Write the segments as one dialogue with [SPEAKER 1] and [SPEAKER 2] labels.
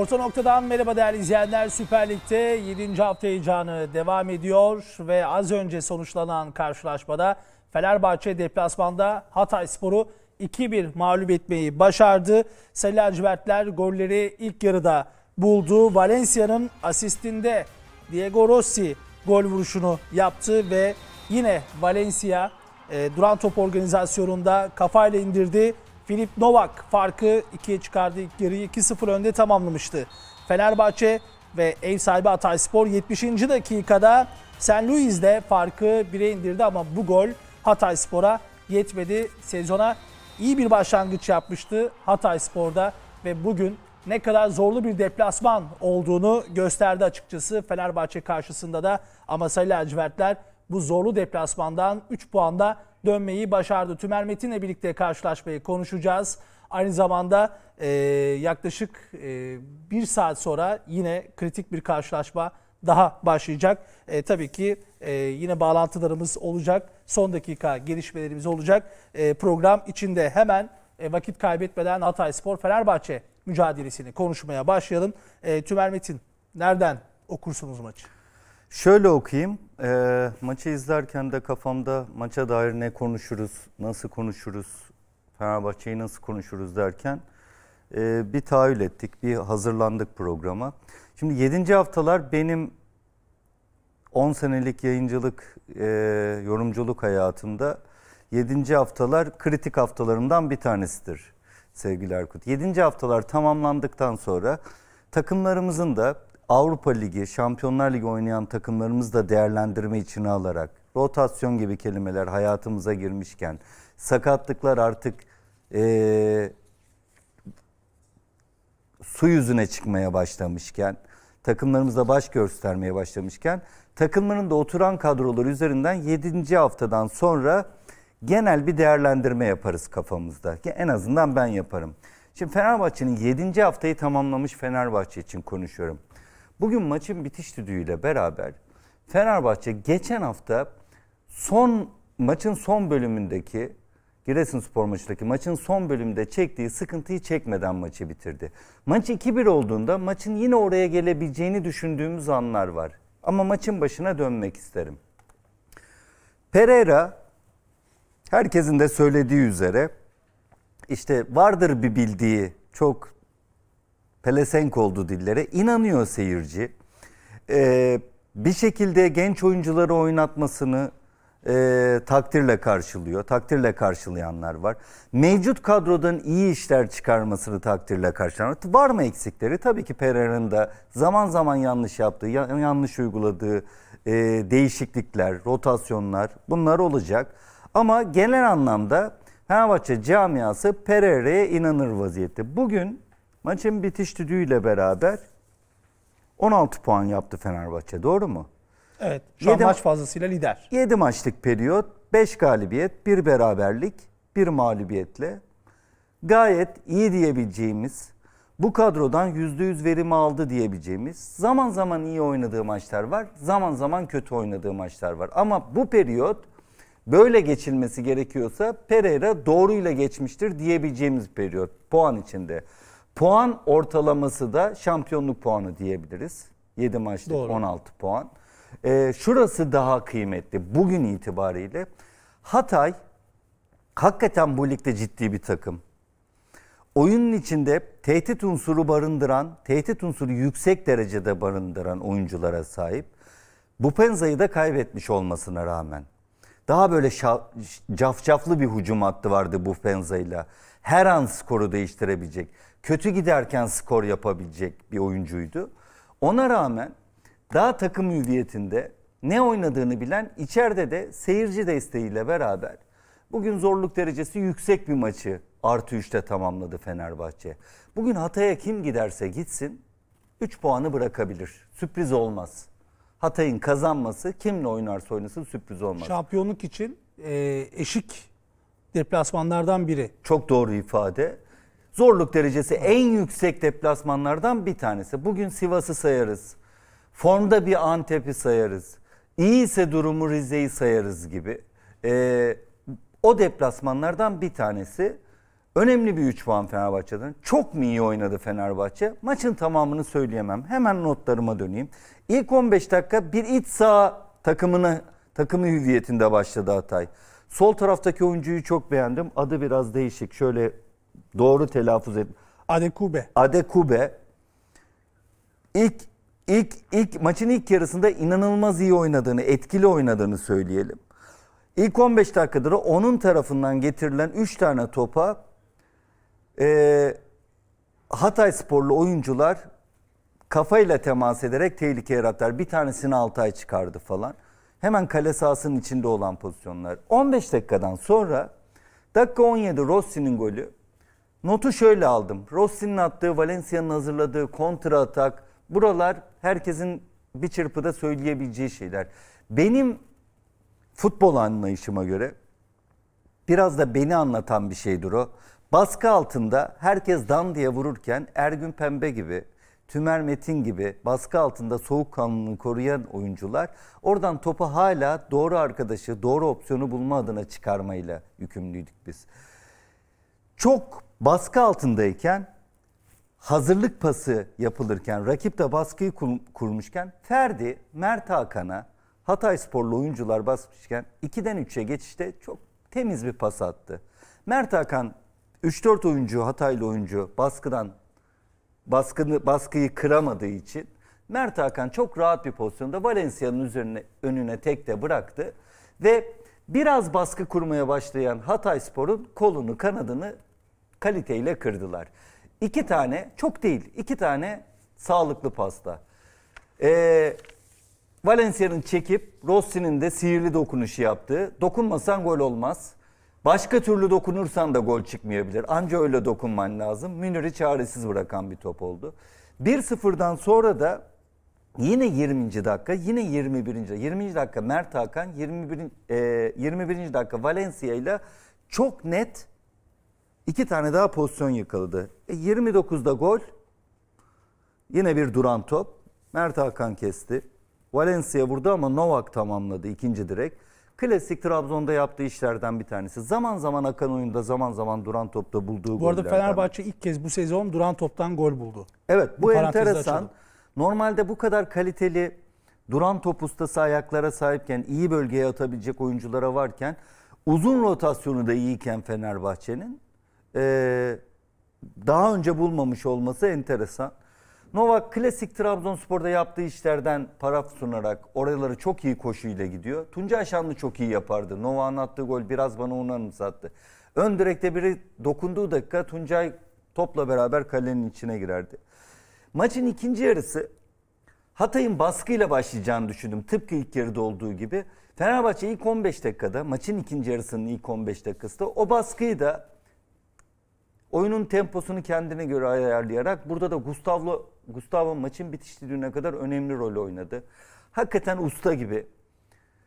[SPEAKER 1] Orta noktadan merhaba değerli izleyenler. Süper Lig'de 7. hafta heyecanı devam ediyor ve az önce sonuçlanan karşılaşmada Fenerbahçe deplasmanda Hatay Sporu 2-1 mağlup etmeyi başardı. Sarı lacivertler golleri ilk yarıda buldu. Valencia'nın asistinde Diego Rossi gol vuruşunu yaptı ve yine Valencia e, duran top organizasyonunda kafayla indirdi Filip Novak farkı 2'ye çıkardı. Geriyi 2-0 önde tamamlamıştı. Fenerbahçe ve ev sahibi Hatayspor 70. dakikada San Luis'de farkı 1'e indirdi ama bu gol Hatayspor'a yetmedi. Sezona iyi bir başlangıç yapmıştı Hatayspor'da ve bugün ne kadar zorlu bir deplasman olduğunu gösterdi açıkçası Fenerbahçe karşısında da ama Sarı Lacivertler bu zorlu deplasmandan 3 puanda dönmeyi başardı. Tümer Metin'le birlikte karşılaşmayı konuşacağız. Aynı zamanda e, yaklaşık e, bir saat sonra yine kritik bir karşılaşma daha başlayacak. E, tabii ki e, yine bağlantılarımız olacak. Son dakika gelişmelerimiz olacak. E, program içinde hemen e, vakit kaybetmeden Hatay Spor Fenerbahçe mücadelesini konuşmaya başlayalım. E, Tümer Metin nereden okursunuz maçı?
[SPEAKER 2] Şöyle okuyayım. E, maçı izlerken de kafamda maça dair ne konuşuruz, nasıl konuşuruz, Fenerbahçe'yi nasıl konuşuruz derken e, bir tahayyül ettik, bir hazırlandık programa. Şimdi 7. haftalar benim 10 senelik yayıncılık, e, yorumculuk hayatımda 7. haftalar kritik haftalarımdan bir tanesidir sevgili Erkut. 7. haftalar tamamlandıktan sonra takımlarımızın da Avrupa Ligi, Şampiyonlar Ligi oynayan takımlarımızı da değerlendirme içine alarak rotasyon gibi kelimeler hayatımıza girmişken sakatlıklar artık e, su yüzüne çıkmaya başlamışken takımlarımızda baş göstermeye başlamışken takımların da oturan kadroları üzerinden 7. haftadan sonra genel bir değerlendirme yaparız kafamızda. En azından ben yaparım. Şimdi Fenerbahçe'nin 7. haftayı tamamlamış Fenerbahçe için konuşuyorum. Bugün maçın bitiş düdüğüyle beraber Fenerbahçe geçen hafta son maçın son bölümündeki Giresunspor maçındaki maçın son bölümünde çektiği sıkıntıyı çekmeden maçı bitirdi. Maç 2-1 olduğunda maçın yine oraya gelebileceğini düşündüğümüz anlar var. Ama maçın başına dönmek isterim. Pereira herkesin de söylediği üzere işte vardır bir bildiği çok pelesenk oldu dillere. İnanıyor seyirci. Ee, bir şekilde genç oyuncuları oynatmasını e, takdirle karşılıyor. Takdirle karşılayanlar var. Mevcut kadrodan iyi işler çıkarmasını takdirle karşılayanlar. Var mı eksikleri? Tabii ki Perer'in de zaman zaman yanlış yaptığı, yanlış uyguladığı e, değişiklikler, rotasyonlar bunlar olacak. Ama genel anlamda Fenerbahçe camiası Pereira'ya inanır vaziyette. Bugün Maçın bitiş düdüğüyle beraber 16 puan yaptı Fenerbahçe doğru mu? Evet. Şu yedi, an maç fazlasıyla lider. 7 maçlık periyot, 5 galibiyet, 1 beraberlik, 1 mağlubiyetle gayet iyi diyebileceğimiz, bu kadrodan %100 verimi aldı diyebileceğimiz, zaman zaman iyi oynadığı maçlar var, zaman zaman kötü oynadığı maçlar var. Ama bu periyot böyle geçilmesi gerekiyorsa Pereira doğruyla geçmiştir diyebileceğimiz periyot puan içinde. Puan ortalaması da şampiyonluk puanı diyebiliriz. 7 maçta 16 puan. Ee, şurası daha kıymetli bugün itibariyle. Hatay hakikaten bu ligde ciddi bir takım. Oyunun içinde tehdit unsuru barındıran, tehdit unsuru yüksek derecede barındıran oyunculara sahip. Bu Penza'yı da kaybetmiş olmasına rağmen. Daha böyle cafcaflı bir hücum hattı vardı bu Penza'yla. Her an skoru değiştirebilecek kötü giderken skor yapabilecek bir oyuncuydu. Ona rağmen daha takım hüviyetinde ne oynadığını bilen içeride de seyirci desteğiyle beraber bugün zorluk derecesi yüksek bir maçı artı 3'te tamamladı Fenerbahçe. Bugün Hatay'a kim giderse gitsin 3 puanı bırakabilir. Sürpriz olmaz. Hatay'ın kazanması kimle oynarsa oynasın sürpriz olmaz. Şampiyonluk için e, eşik deplasmanlardan biri. Çok doğru ifade. Zorluk derecesi en yüksek deplasmanlardan bir tanesi. Bugün Sivas'ı sayarız. Formda bir Antep'i sayarız. İyi ise durumu Rize'yi sayarız gibi. Ee, o deplasmanlardan bir tanesi. Önemli bir 3 puan Fenerbahçe'den. Çok mu iyi oynadı Fenerbahçe? Maçın tamamını söyleyemem. Hemen notlarıma döneyim. İlk 15 dakika bir iç sağ takımını takımı hüviyetinde başladı Hatay. Sol taraftaki oyuncuyu çok beğendim. Adı biraz değişik. Şöyle Doğru telaffuz et. Adekube. Adekube İlk, ilk ilk maçın ilk yarısında inanılmaz iyi oynadığını, etkili oynadığını söyleyelim. İlk 15 dakikadır onun tarafından getirilen 3 tane topa e, Hatay sporlu oyuncular kafayla temas ederek tehlike yarattılar. Bir tanesini Altay çıkardı falan. Hemen kale sahasının içinde olan pozisyonlar. 15 dakikadan sonra dakika 17 Rossi'nin golü Notu şöyle aldım. Rossi'nin attığı, Valencia'nın hazırladığı kontra atak. Buralar herkesin bir çırpıda söyleyebileceği şeyler. Benim futbol anlayışıma göre biraz da beni anlatan bir şeydir o. Baskı altında herkes dan diye vururken Ergün Pembe gibi, Tümer Metin gibi baskı altında soğuk kanını koruyan oyuncular oradan topu hala doğru arkadaşı, doğru opsiyonu bulma adına çıkarmayla yükümlüydük biz. Çok baskı altındayken hazırlık pası yapılırken rakip de baskıyı kurmuşken Ferdi Mert Hakan'a Hatay sporlu oyuncular basmışken 2'den 3'e geçişte çok temiz bir pas attı. Mert Hakan 3-4 oyuncu Hataylı oyuncu baskıdan baskını, baskıyı kıramadığı için Mert Hakan çok rahat bir pozisyonda Valencia'nın üzerine önüne tek de bıraktı ve biraz baskı kurmaya başlayan Hatay Spor'un kolunu kanadını kaliteyle kırdılar. İki tane, çok değil, iki tane sağlıklı pasta. Ee, Valencia'nın çekip Rossi'nin de sihirli dokunuşu yaptığı. Dokunmasan gol olmaz. Başka türlü dokunursan da gol çıkmayabilir. Anca öyle dokunman lazım. Münir'i çaresiz bırakan bir top oldu. 1-0'dan sonra da yine 20. dakika, yine 21. 20. dakika Mert Hakan, 21. E, 21. dakika Valencia ile çok net İki tane daha pozisyon yakaladı. E, 29'da gol. Yine bir duran top. Mert Hakan kesti. Valencia burada ama Novak tamamladı ikinci direk. Klasik Trabzon'da yaptığı işlerden bir tanesi. Zaman zaman akan oyunda, zaman zaman duran topta bulduğu Bu arada gollerden.
[SPEAKER 1] Fenerbahçe ilk kez bu sezon duran toptan gol buldu.
[SPEAKER 2] Evet, bu, bu enteresan. Normalde bu kadar kaliteli duran top ustası ayaklara sahipken, iyi bölgeye atabilecek oyunculara varken, uzun rotasyonu da iyiyken Fenerbahçe'nin ee, daha önce bulmamış olması enteresan. Novak klasik Trabzonspor'da yaptığı işlerden para sunarak oraları çok iyi koşuyla gidiyor. Tuncay Şanlı çok iyi yapardı. Novak'ın attığı gol biraz bana onu anımsattı. Ön direkte biri dokunduğu dakika Tuncay topla beraber kalenin içine girerdi. Maçın ikinci yarısı Hatay'ın baskıyla başlayacağını düşündüm. Tıpkı ilk yarıda olduğu gibi. Fenerbahçe ilk 15 dakikada maçın ikinci yarısının ilk 15 dakikası da o baskıyı da Oyunun temposunu kendine göre ayarlayarak burada da Gustavo Gustavo maçın bitiş düğüne kadar önemli rol oynadı. Hakikaten usta gibi.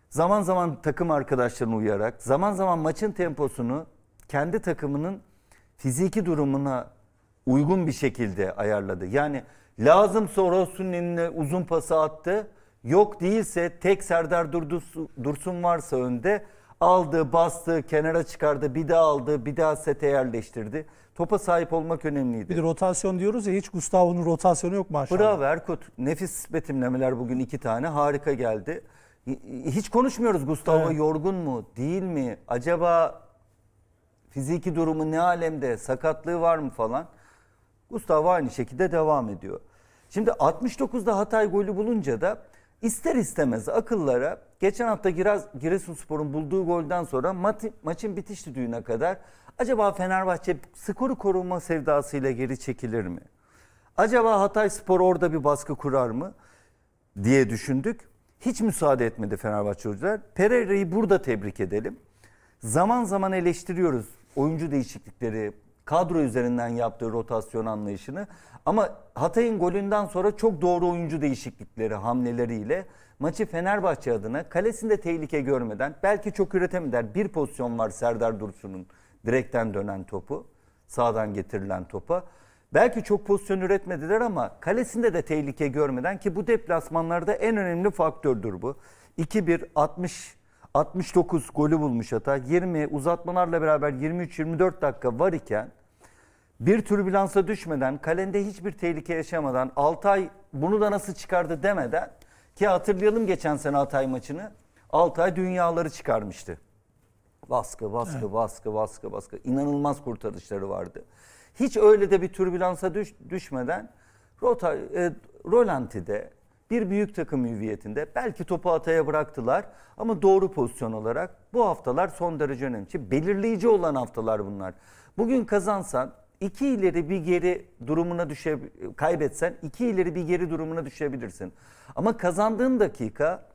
[SPEAKER 2] Zaman zaman takım arkadaşlarını uyarak, zaman zaman maçın temposunu kendi takımının fiziki durumuna uygun bir şekilde ayarladı. Yani lazım soros'un Rossini'nin uzun pası attı. Yok değilse tek Serdar Dursun varsa önde Aldı, bastı, kenara çıkardı, bir daha aldı, bir daha sete yerleştirdi. Topa sahip olmak önemliydi. Bir de rotasyon diyoruz ya hiç
[SPEAKER 1] Gustavo'nun rotasyonu yok maşallah. Bravo
[SPEAKER 2] Erkut. Nefis betimlemeler bugün iki tane. Harika geldi. Hiç konuşmuyoruz Gustavo evet. yorgun mu, değil mi? Acaba fiziki durumu ne alemde, sakatlığı var mı falan. Gustavo aynı şekilde devam ediyor. Şimdi 69'da Hatay golü bulunca da İster istemez akıllara geçen hafta Giresunspor'un bulduğu golden sonra mati, maçın bitiş düdüğüne kadar acaba Fenerbahçe skoru koruma sevdasıyla geri çekilir mi? Acaba Hatay Spor orada bir baskı kurar mı diye düşündük. Hiç müsaade etmedi Fenerbahçe hocalar. Pereira'yı burada tebrik edelim. Zaman zaman eleştiriyoruz oyuncu değişiklikleri, kadro üzerinden yaptığı rotasyon anlayışını ama Hatay'ın golünden sonra çok doğru oyuncu değişiklikleri, hamleleriyle maçı Fenerbahçe adına kalesinde tehlike görmeden belki çok üretemeder. Bir pozisyon var Serdar Dursun'un direkten dönen topu, sağdan getirilen topa. Belki çok pozisyon üretmediler ama kalesinde de tehlike görmeden ki bu deplasmanlarda en önemli faktördür bu. 2-1 60 69 golü bulmuş hata. 20 uzatmalarla beraber 23-24 dakika var iken bir türbülansa düşmeden, kalende hiçbir tehlike yaşamadan, Altay bunu da nasıl çıkardı demeden ki hatırlayalım geçen sene Altay maçını. Altay dünyaları çıkarmıştı. Baskı, baskı, evet. baskı, baskı, baskı. İnanılmaz kurtarışları vardı. Hiç öyle de bir türbülansa düş, düşmeden Rota, e, Rolanti'de bir büyük takım hüviyetinde. Belki topu ataya bıraktılar ama doğru pozisyon olarak bu haftalar son derece önemli. Şimdi belirleyici olan haftalar bunlar. Bugün kazansan iki ileri bir geri durumuna düşe kaybetsen iki ileri bir geri durumuna düşebilirsin. Ama kazandığın dakika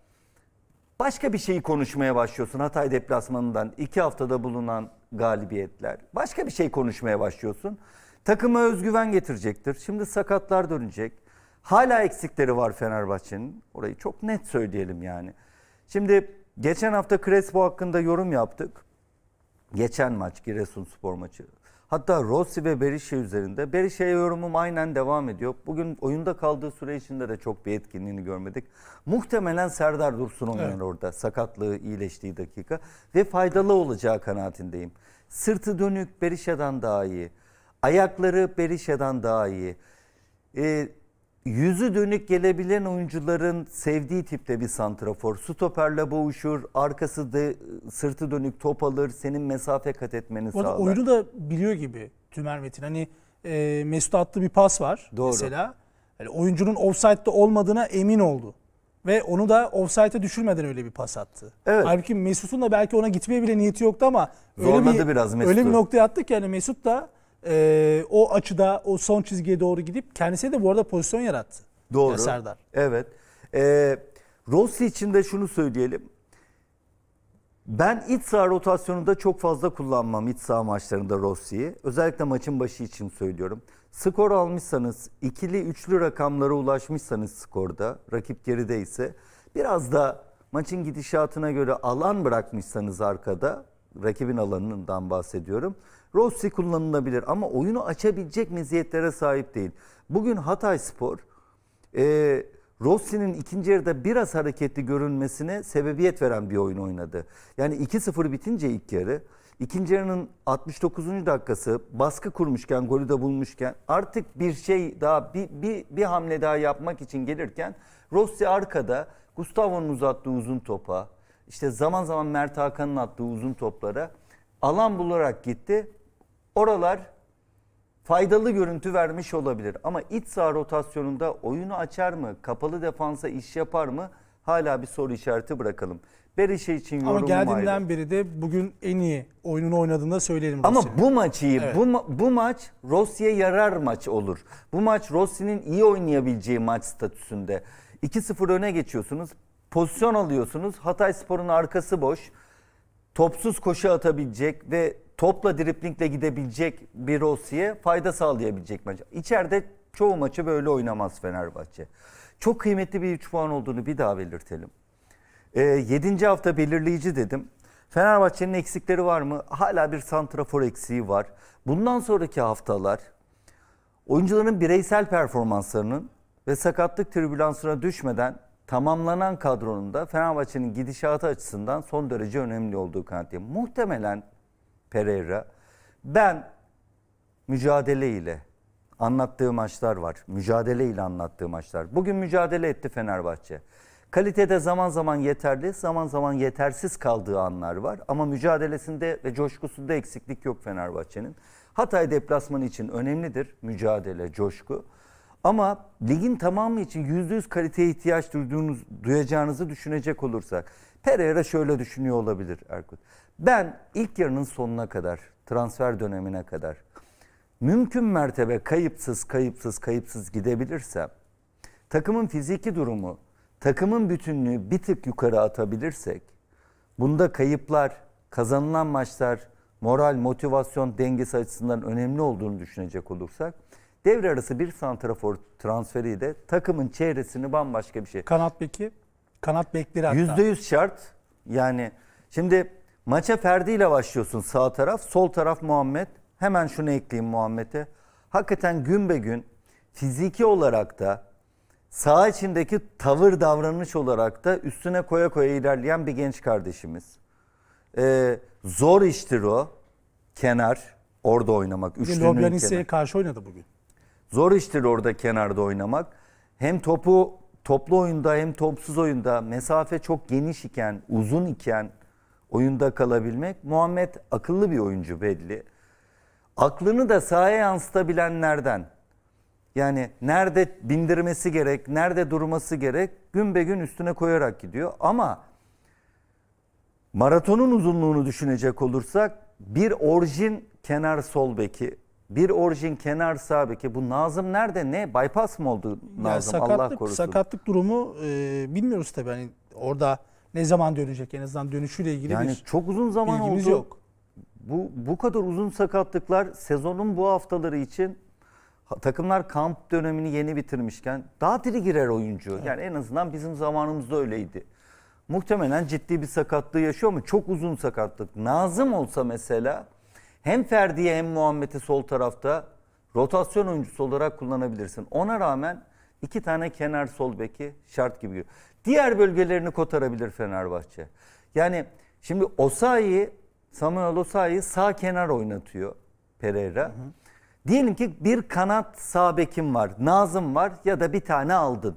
[SPEAKER 2] başka bir şeyi konuşmaya başlıyorsun Hatay deplasmanından iki haftada bulunan galibiyetler. Başka bir şey konuşmaya başlıyorsun. Takıma özgüven getirecektir. Şimdi sakatlar dönecek. Hala eksikleri var Fenerbahçe'nin. Orayı çok net söyleyelim yani. Şimdi geçen hafta Crespo hakkında yorum yaptık. Geçen maç Giresunspor maçı. Hatta Rossi ve Berişe üzerinde. Berişe'ye yorumum aynen devam ediyor. Bugün oyunda kaldığı süre içinde de çok bir etkinliğini görmedik. Muhtemelen Serdar Dursun oynar evet. orada. Sakatlığı iyileştiği dakika. Ve faydalı olacağı kanaatindeyim. Sırtı dönük Berişe'den daha iyi. Ayakları Berişe'den daha iyi. Ee, yüzü dönük gelebilen oyuncuların sevdiği tipte bir santrafor. Stoperle boğuşur, arkası da sırtı dönük top alır, senin mesafe kat etmeni sağlar. Oyunu
[SPEAKER 1] da biliyor gibi Tümer Metin. Hani e, Mesut attığı bir pas var Doğru. mesela. Yani oyuncunun offside'de olmadığına emin oldu. Ve onu da offside'e düşürmeden öyle bir pas attı. Evet. Halbuki Mesut'un da belki ona gitmeye bile niyeti yoktu ama Zorladı öyle bir, biraz Mesut'u. öyle bir noktaya attı ki yani Mesut da e, o açıda o son çizgiye doğru gidip
[SPEAKER 2] kendisine de bu arada pozisyon yarattı. Doğru. Ya Serdar. Evet. E, Rossi için de şunu söyleyelim. Ben iç saha rotasyonunda çok fazla kullanmam iç saha maçlarında Rossi'yi. Özellikle maçın başı için söylüyorum. Skor almışsanız, ikili üçlü rakamlara ulaşmışsanız skorda, rakip gerideyse, biraz da maçın gidişatına göre alan bırakmışsanız arkada rakibin alanından bahsediyorum. Rossi kullanılabilir ama oyunu açabilecek meziyetlere sahip değil. Bugün Hatay Spor e, Rossi'nin ikinci yarıda biraz hareketli görünmesine sebebiyet veren bir oyun oynadı. Yani 2-0 bitince ilk yarı İkinci yarının 69. dakikası baskı kurmuşken, golü de bulmuşken artık bir şey daha bir, bir, bir hamle daha yapmak için gelirken Rossi arkada Gustavo'nun uzattığı uzun topa işte zaman zaman Mert Hakan'ın attığı uzun toplara alan bularak gitti. Oralar faydalı görüntü vermiş olabilir. Ama iç saha rotasyonunda oyunu açar mı? Kapalı defansa iş yapar mı? Hala bir soru işareti bırakalım. Berişe için yorumum Ama geldiğinden
[SPEAKER 1] ayrı. beri de bugün en iyi oyununu oynadığında
[SPEAKER 2] söyleyelim. Ama Rossi'nin. bu maçı iyi. Evet. Bu, bu maç Rossi'ye yarar maç olur. Bu maç Rossi'nin iyi oynayabileceği maç statüsünde. 2-0 öne geçiyorsunuz pozisyon alıyorsunuz. Hatay Spor'un arkası boş. Topsuz koşu atabilecek ve topla driplingle gidebilecek bir Rossi'ye fayda sağlayabilecek maç. İçeride çoğu maçı böyle oynamaz Fenerbahçe. Çok kıymetli bir 3 puan olduğunu bir daha belirtelim. E, hafta belirleyici dedim. Fenerbahçe'nin eksikleri var mı? Hala bir santrafor eksiği var. Bundan sonraki haftalar oyuncuların bireysel performanslarının ve sakatlık tribülansına düşmeden tamamlanan kadronun da Fenerbahçe'nin gidişatı açısından son derece önemli olduğu kanaatiyim. Muhtemelen Pereira ben mücadele ile anlattığı maçlar var. Mücadele ile anlattığı maçlar. Bugün mücadele etti Fenerbahçe. Kalitede zaman zaman yeterli, zaman zaman yetersiz kaldığı anlar var. Ama mücadelesinde ve coşkusunda eksiklik yok Fenerbahçe'nin. Hatay deplasmanı için önemlidir mücadele, coşku. Ama ligin tamamı için %100 kaliteye ihtiyaç duyduğunuz, duyacağınızı düşünecek olursak. Pereira şöyle düşünüyor olabilir Erkut. Ben ilk yarının sonuna kadar, transfer dönemine kadar mümkün mertebe kayıpsız kayıpsız kayıpsız gidebilirsem takımın fiziki durumu, takımın bütünlüğü bir tık yukarı atabilirsek bunda kayıplar, kazanılan maçlar, moral, motivasyon dengesi açısından önemli olduğunu düşünecek olursak Devre arası bir santrafor transferi de takımın çehresini bambaşka bir şey. Kanat beki, kanat bekleri hatta. %100 şart. Yani şimdi maça Ferdi ile başlıyorsun sağ taraf, sol taraf Muhammed. Hemen şunu ekleyeyim Muhammed'e. Hakikaten gün be gün fiziki olarak da sağ içindeki tavır davranış olarak da üstüne koya koya ilerleyen bir genç kardeşimiz. Ee, zor iştir o. Kenar. Orada oynamak. Üçlünün Loblanisse'ye
[SPEAKER 1] karşı oynadı bugün.
[SPEAKER 2] Zor iştir orada kenarda oynamak. Hem topu toplu oyunda hem topsuz oyunda mesafe çok geniş iken, uzun iken oyunda kalabilmek. Muhammed akıllı bir oyuncu belli. Aklını da sahaya yansıtabilenlerden. Yani nerede bindirmesi gerek, nerede durması gerek gün be gün üstüne koyarak gidiyor. Ama maratonun uzunluğunu düşünecek olursak bir orjin kenar sol beki bir orijin kenar sağ beki. Bu Nazım nerede ne? Bypass mı oldu Nazım yani sakatlık, Allah korusun? Sakatlık
[SPEAKER 1] durumu e, bilmiyoruz tabii. yani orada ne zaman dönecek en azından dönüşüyle ilgili yani bir çok
[SPEAKER 2] uzun zaman oldu. yok. Bu, bu kadar uzun sakatlıklar sezonun bu haftaları için takımlar kamp dönemini yeni bitirmişken daha diri girer oyuncu. Evet. Yani en azından bizim zamanımızda öyleydi. Muhtemelen ciddi bir sakatlığı yaşıyor mu çok uzun sakatlık. Nazım olsa mesela hem Ferdi'ye hem Muhammed'i sol tarafta rotasyon oyuncusu olarak kullanabilirsin. Ona rağmen iki tane kenar sol beki şart gibi. Diğer bölgelerini kotarabilir Fenerbahçe. Yani şimdi Osayi, Samuel Osayi sağ kenar oynatıyor Pereira. Hı hı. Diyelim ki bir kanat sağ bekim var, Nazım var ya da bir tane aldın.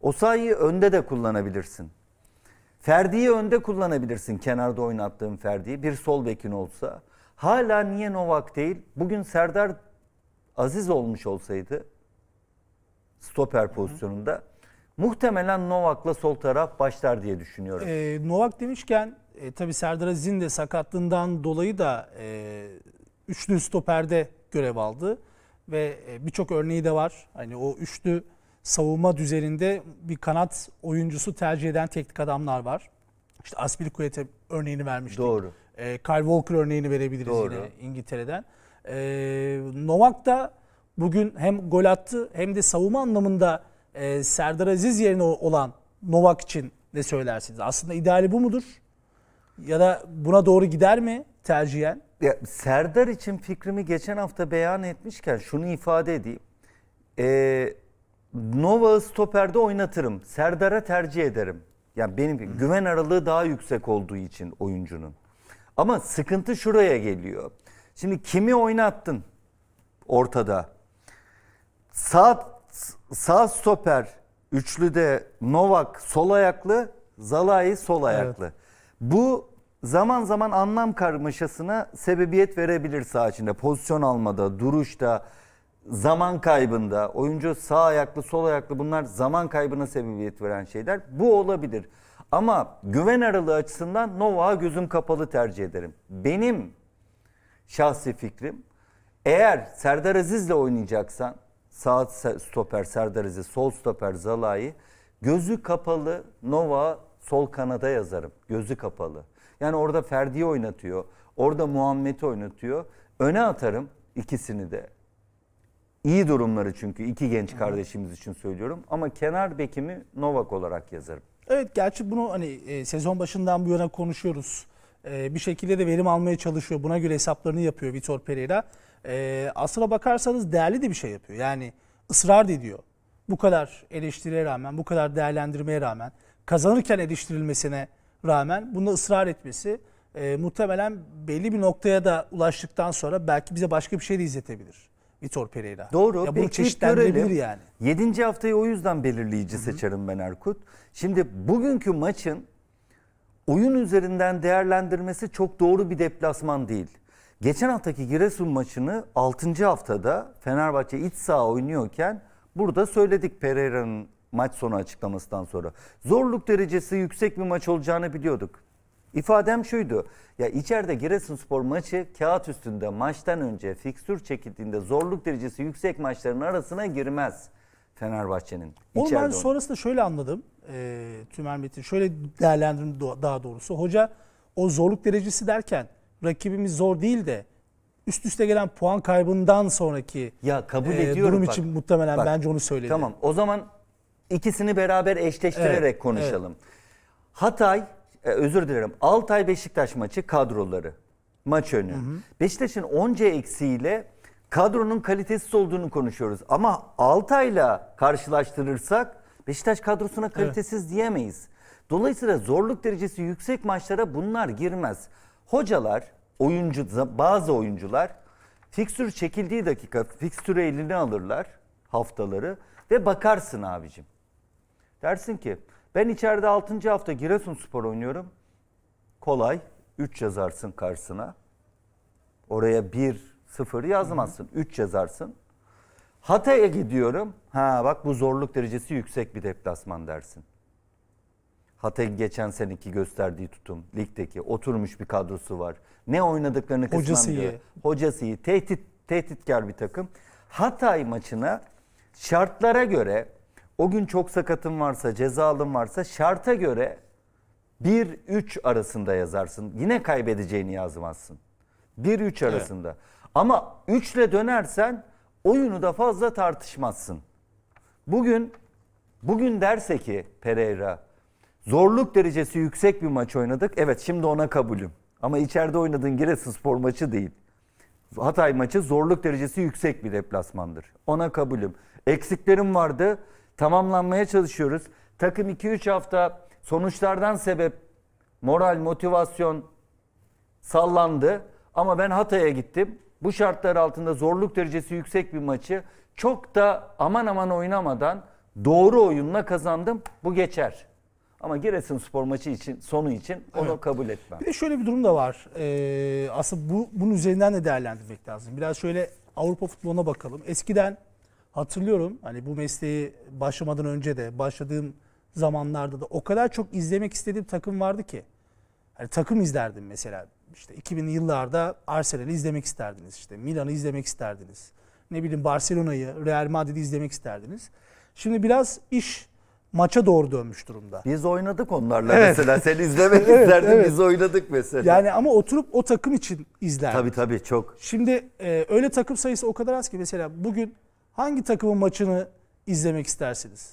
[SPEAKER 2] Osayi'yi önde de kullanabilirsin. Ferdi'yi önde kullanabilirsin kenarda oynattığın Ferdi'yi bir sol bekin olsa. Hala niye Novak değil? Bugün Serdar Aziz olmuş olsaydı stoper pozisyonunda hı hı. muhtemelen Novak'la sol taraf başlar diye düşünüyorum.
[SPEAKER 1] Ee, Novak demişken e, tabii Serdar Aziz'in de sakatlığından dolayı da e, üçlü stoperde görev aldı ve e, birçok örneği de var. Hani o üçlü savunma düzeninde bir kanat oyuncusu tercih eden teknik adamlar var. İşte Aspilicueta örneğini vermiştik. Doğru. E, Kyle Walker örneğini verebiliriz Doğru. yine İngiltere'den. E, Novak da bugün hem gol attı hem de savunma anlamında e, Serdar Aziz yerine olan Novak için ne söylersiniz?
[SPEAKER 2] Aslında ideali bu mudur? Ya da buna doğru gider mi tercihen? Ya, Serdar için fikrimi geçen hafta beyan etmişken şunu ifade edeyim. Ee, Nova'yı stoperde oynatırım. Serdar'a tercih ederim. Yani benim Hı. güven aralığı daha yüksek olduğu için oyuncunun. Ama sıkıntı şuraya geliyor. Şimdi kimi oynattın ortada? Sağ sağ stoper üçlüde Novak sol ayaklı, Zalai sol ayaklı. Evet. Bu zaman zaman anlam karmaşasına sebebiyet verebilir sağ içinde. Pozisyon almada, duruşta, zaman kaybında, oyuncu sağ ayaklı, sol ayaklı bunlar zaman kaybına sebebiyet veren şeyler. Bu olabilir. Ama güven aralığı açısından Nova'ya gözüm kapalı tercih ederim. Benim şahsi fikrim eğer Serdar Aziz'le oynayacaksan sağ stoper Serdar Aziz, sol stoper Zalai, gözü kapalı Nova sol kanada yazarım. Gözü kapalı. Yani orada Ferdi'yi oynatıyor. Orada Muhammed'i oynatıyor. Öne atarım ikisini de. İyi durumları çünkü iki genç kardeşimiz için söylüyorum. Ama kenar bekimi Novak olarak yazarım. Evet gerçi bunu hani
[SPEAKER 1] e, sezon başından bu yana konuşuyoruz. E, bir şekilde de verim almaya çalışıyor. Buna göre hesaplarını yapıyor Vitor Pereira. E, aslına bakarsanız değerli de bir şey yapıyor. Yani ısrar ediyor. Bu kadar eleştiriye rağmen, bu kadar değerlendirmeye rağmen, kazanırken eleştirilmesine rağmen bunda ısrar etmesi e, muhtemelen belli bir noktaya da ulaştıktan sonra belki bize başka bir şey de izletebilir. Vitor Pereira. Doğru. Ya bunu çeşitlendirebilir yani.
[SPEAKER 2] 7. haftayı o yüzden belirleyici Hı-hı. seçerim ben Erkut. Şimdi bugünkü maçın oyun üzerinden değerlendirmesi çok doğru bir deplasman değil. Geçen haftaki Giresun maçını 6. haftada Fenerbahçe iç saha oynuyorken burada söyledik Pereira'nın maç sonu açıklamasından sonra. Zorluk derecesi yüksek bir maç olacağını biliyorduk. İfadem şuydu. Ya içeride Giresunspor maçı kağıt üstünde maçtan önce fikstür çekildiğinde zorluk derecesi yüksek maçların arasına girmez Fenerbahçe'nin. Onu ben onu.
[SPEAKER 1] sonrasında şöyle anladım. E, Tümer Metin şöyle değerlendirdim daha doğrusu. Hoca o zorluk derecesi derken rakibimiz zor değil de üst üste gelen puan kaybından sonraki
[SPEAKER 2] ya kabul e, ediyorum durum bak, için muhtemelen bak, bence onu söyledi. Tamam. O zaman ikisini beraber eşleştirerek evet, konuşalım. Evet. Hatay e, özür dilerim Altay Beşiktaş maçı kadroları maç önü. Beşiktaş'ın onca eksiğiyle kadronun kalitesiz olduğunu konuşuyoruz. Ama Altay'la karşılaştırırsak Beşiktaş kadrosuna kalitesiz evet. diyemeyiz. Dolayısıyla zorluk derecesi yüksek maçlara bunlar girmez. Hocalar, oyuncu bazı oyuncular fikstür çekildiği dakika fikstürü eline alırlar haftaları ve bakarsın abicim. Dersin ki ben içeride 6. hafta Giresunspor oynuyorum. Kolay. 3 yazarsın karşısına. Oraya 1-0 yazmazsın. 3 yazarsın. Hatay'a gidiyorum. Ha bak bu zorluk derecesi yüksek bir deplasman dersin. Hatay geçen seneki gösterdiği tutum ligdeki oturmuş bir kadrosu var. Ne oynadıklarını kısmen Hocası diyor. iyi. Hocası iyi. Tehdit, tehditkar bir takım. Hatay maçına şartlara göre o gün çok sakatın varsa, cezalın varsa şarta göre 1-3 arasında yazarsın. Yine kaybedeceğini yazmazsın. 1-3 arasında. Evet. Ama 3 ile dönersen oyunu da fazla tartışmazsın. Bugün bugün derse ki Pereira zorluk derecesi yüksek bir maç oynadık. Evet şimdi ona kabulüm. Ama içeride oynadığın spor maçı değil. Hatay maçı zorluk derecesi yüksek bir deplasmandır. Ona kabulüm. Eksiklerim vardı tamamlanmaya çalışıyoruz. Takım 2-3 hafta sonuçlardan sebep moral, motivasyon sallandı. Ama ben Hatay'a gittim. Bu şartlar altında zorluk derecesi yüksek bir maçı çok da aman aman oynamadan doğru oyunla kazandım. Bu geçer. Ama Giresun spor maçı için sonu için onu evet. kabul etmem. Bir de
[SPEAKER 1] şöyle bir durum da var. Ee, aslında bu, bunun üzerinden de değerlendirmek lazım. Biraz şöyle Avrupa futboluna bakalım. Eskiden hatırlıyorum hani bu mesleği başlamadan önce de başladığım zamanlarda da o kadar çok izlemek istediğim takım vardı ki. Hani takım izlerdim mesela. İşte 2000'li yıllarda Arsenal'i izlemek isterdiniz işte. Milan'ı izlemek isterdiniz. Ne bileyim Barcelona'yı, Real Madrid'i izlemek isterdiniz. Şimdi biraz iş maça doğru dönmüş durumda. Biz
[SPEAKER 2] oynadık onlarla evet. mesela. Sen izlemek evet, isterdin evet. biz oynadık mesela. Yani ama oturup o takım için izlerdik. Tabii tabii çok.
[SPEAKER 1] Şimdi e, öyle takım sayısı o kadar az ki mesela bugün hangi takımın maçını izlemek istersiniz?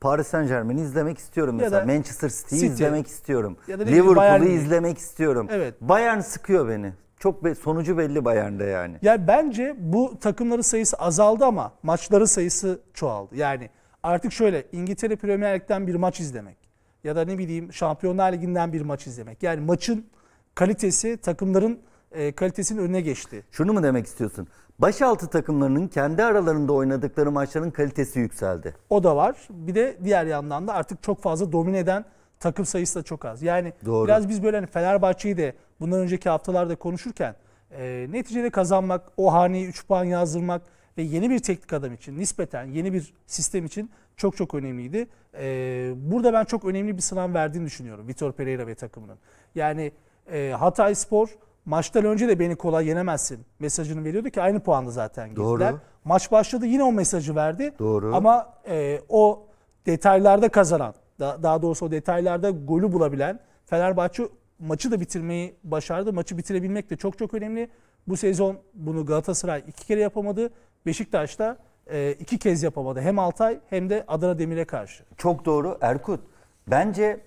[SPEAKER 2] Paris Saint Germain'i izlemek istiyorum ya mesela. Manchester City'yi City. izlemek istiyorum. Liverpool'u izlemek istiyorum. Evet. Bayern sıkıyor beni. Çok be, sonucu belli Bayern'de yani.
[SPEAKER 1] Ya bence bu takımların sayısı azaldı ama maçları sayısı çoğaldı. Yani artık şöyle İngiltere Premier Lig'den bir maç izlemek ya da ne bileyim Şampiyonlar Ligi'nden bir maç izlemek. Yani maçın kalitesi takımların e, kalitesinin önüne geçti.
[SPEAKER 2] Şunu mu demek istiyorsun? Başaltı takımlarının kendi aralarında oynadıkları maçların kalitesi yükseldi.
[SPEAKER 1] O da var. Bir de diğer yandan da artık çok fazla domine eden takım sayısı da çok az. Yani Doğru. biraz biz böyle hani Fenerbahçe'yi de bundan önceki haftalarda konuşurken e, neticede kazanmak, o haneye 3 puan yazdırmak ve yeni bir teknik adam için nispeten yeni bir sistem için çok çok önemliydi. E, burada ben çok önemli bir sınav verdiğini düşünüyorum Vitor Pereira ve takımının. Yani e, Hatay Spor maçtan önce de beni kolay yenemezsin mesajını veriyordu ki aynı puanda zaten girdiler. Doğru. Maç başladı yine o mesajı verdi.
[SPEAKER 2] Doğru. Ama
[SPEAKER 1] e, o detaylarda kazanan, da, daha doğrusu o detaylarda golü bulabilen Fenerbahçe maçı da bitirmeyi başardı. Maçı bitirebilmek de çok çok önemli. Bu sezon bunu Galatasaray iki kere yapamadı. Beşiktaş da e,
[SPEAKER 2] iki kez yapamadı. Hem Altay hem de Adana Demir'e karşı. Çok doğru Erkut. Bence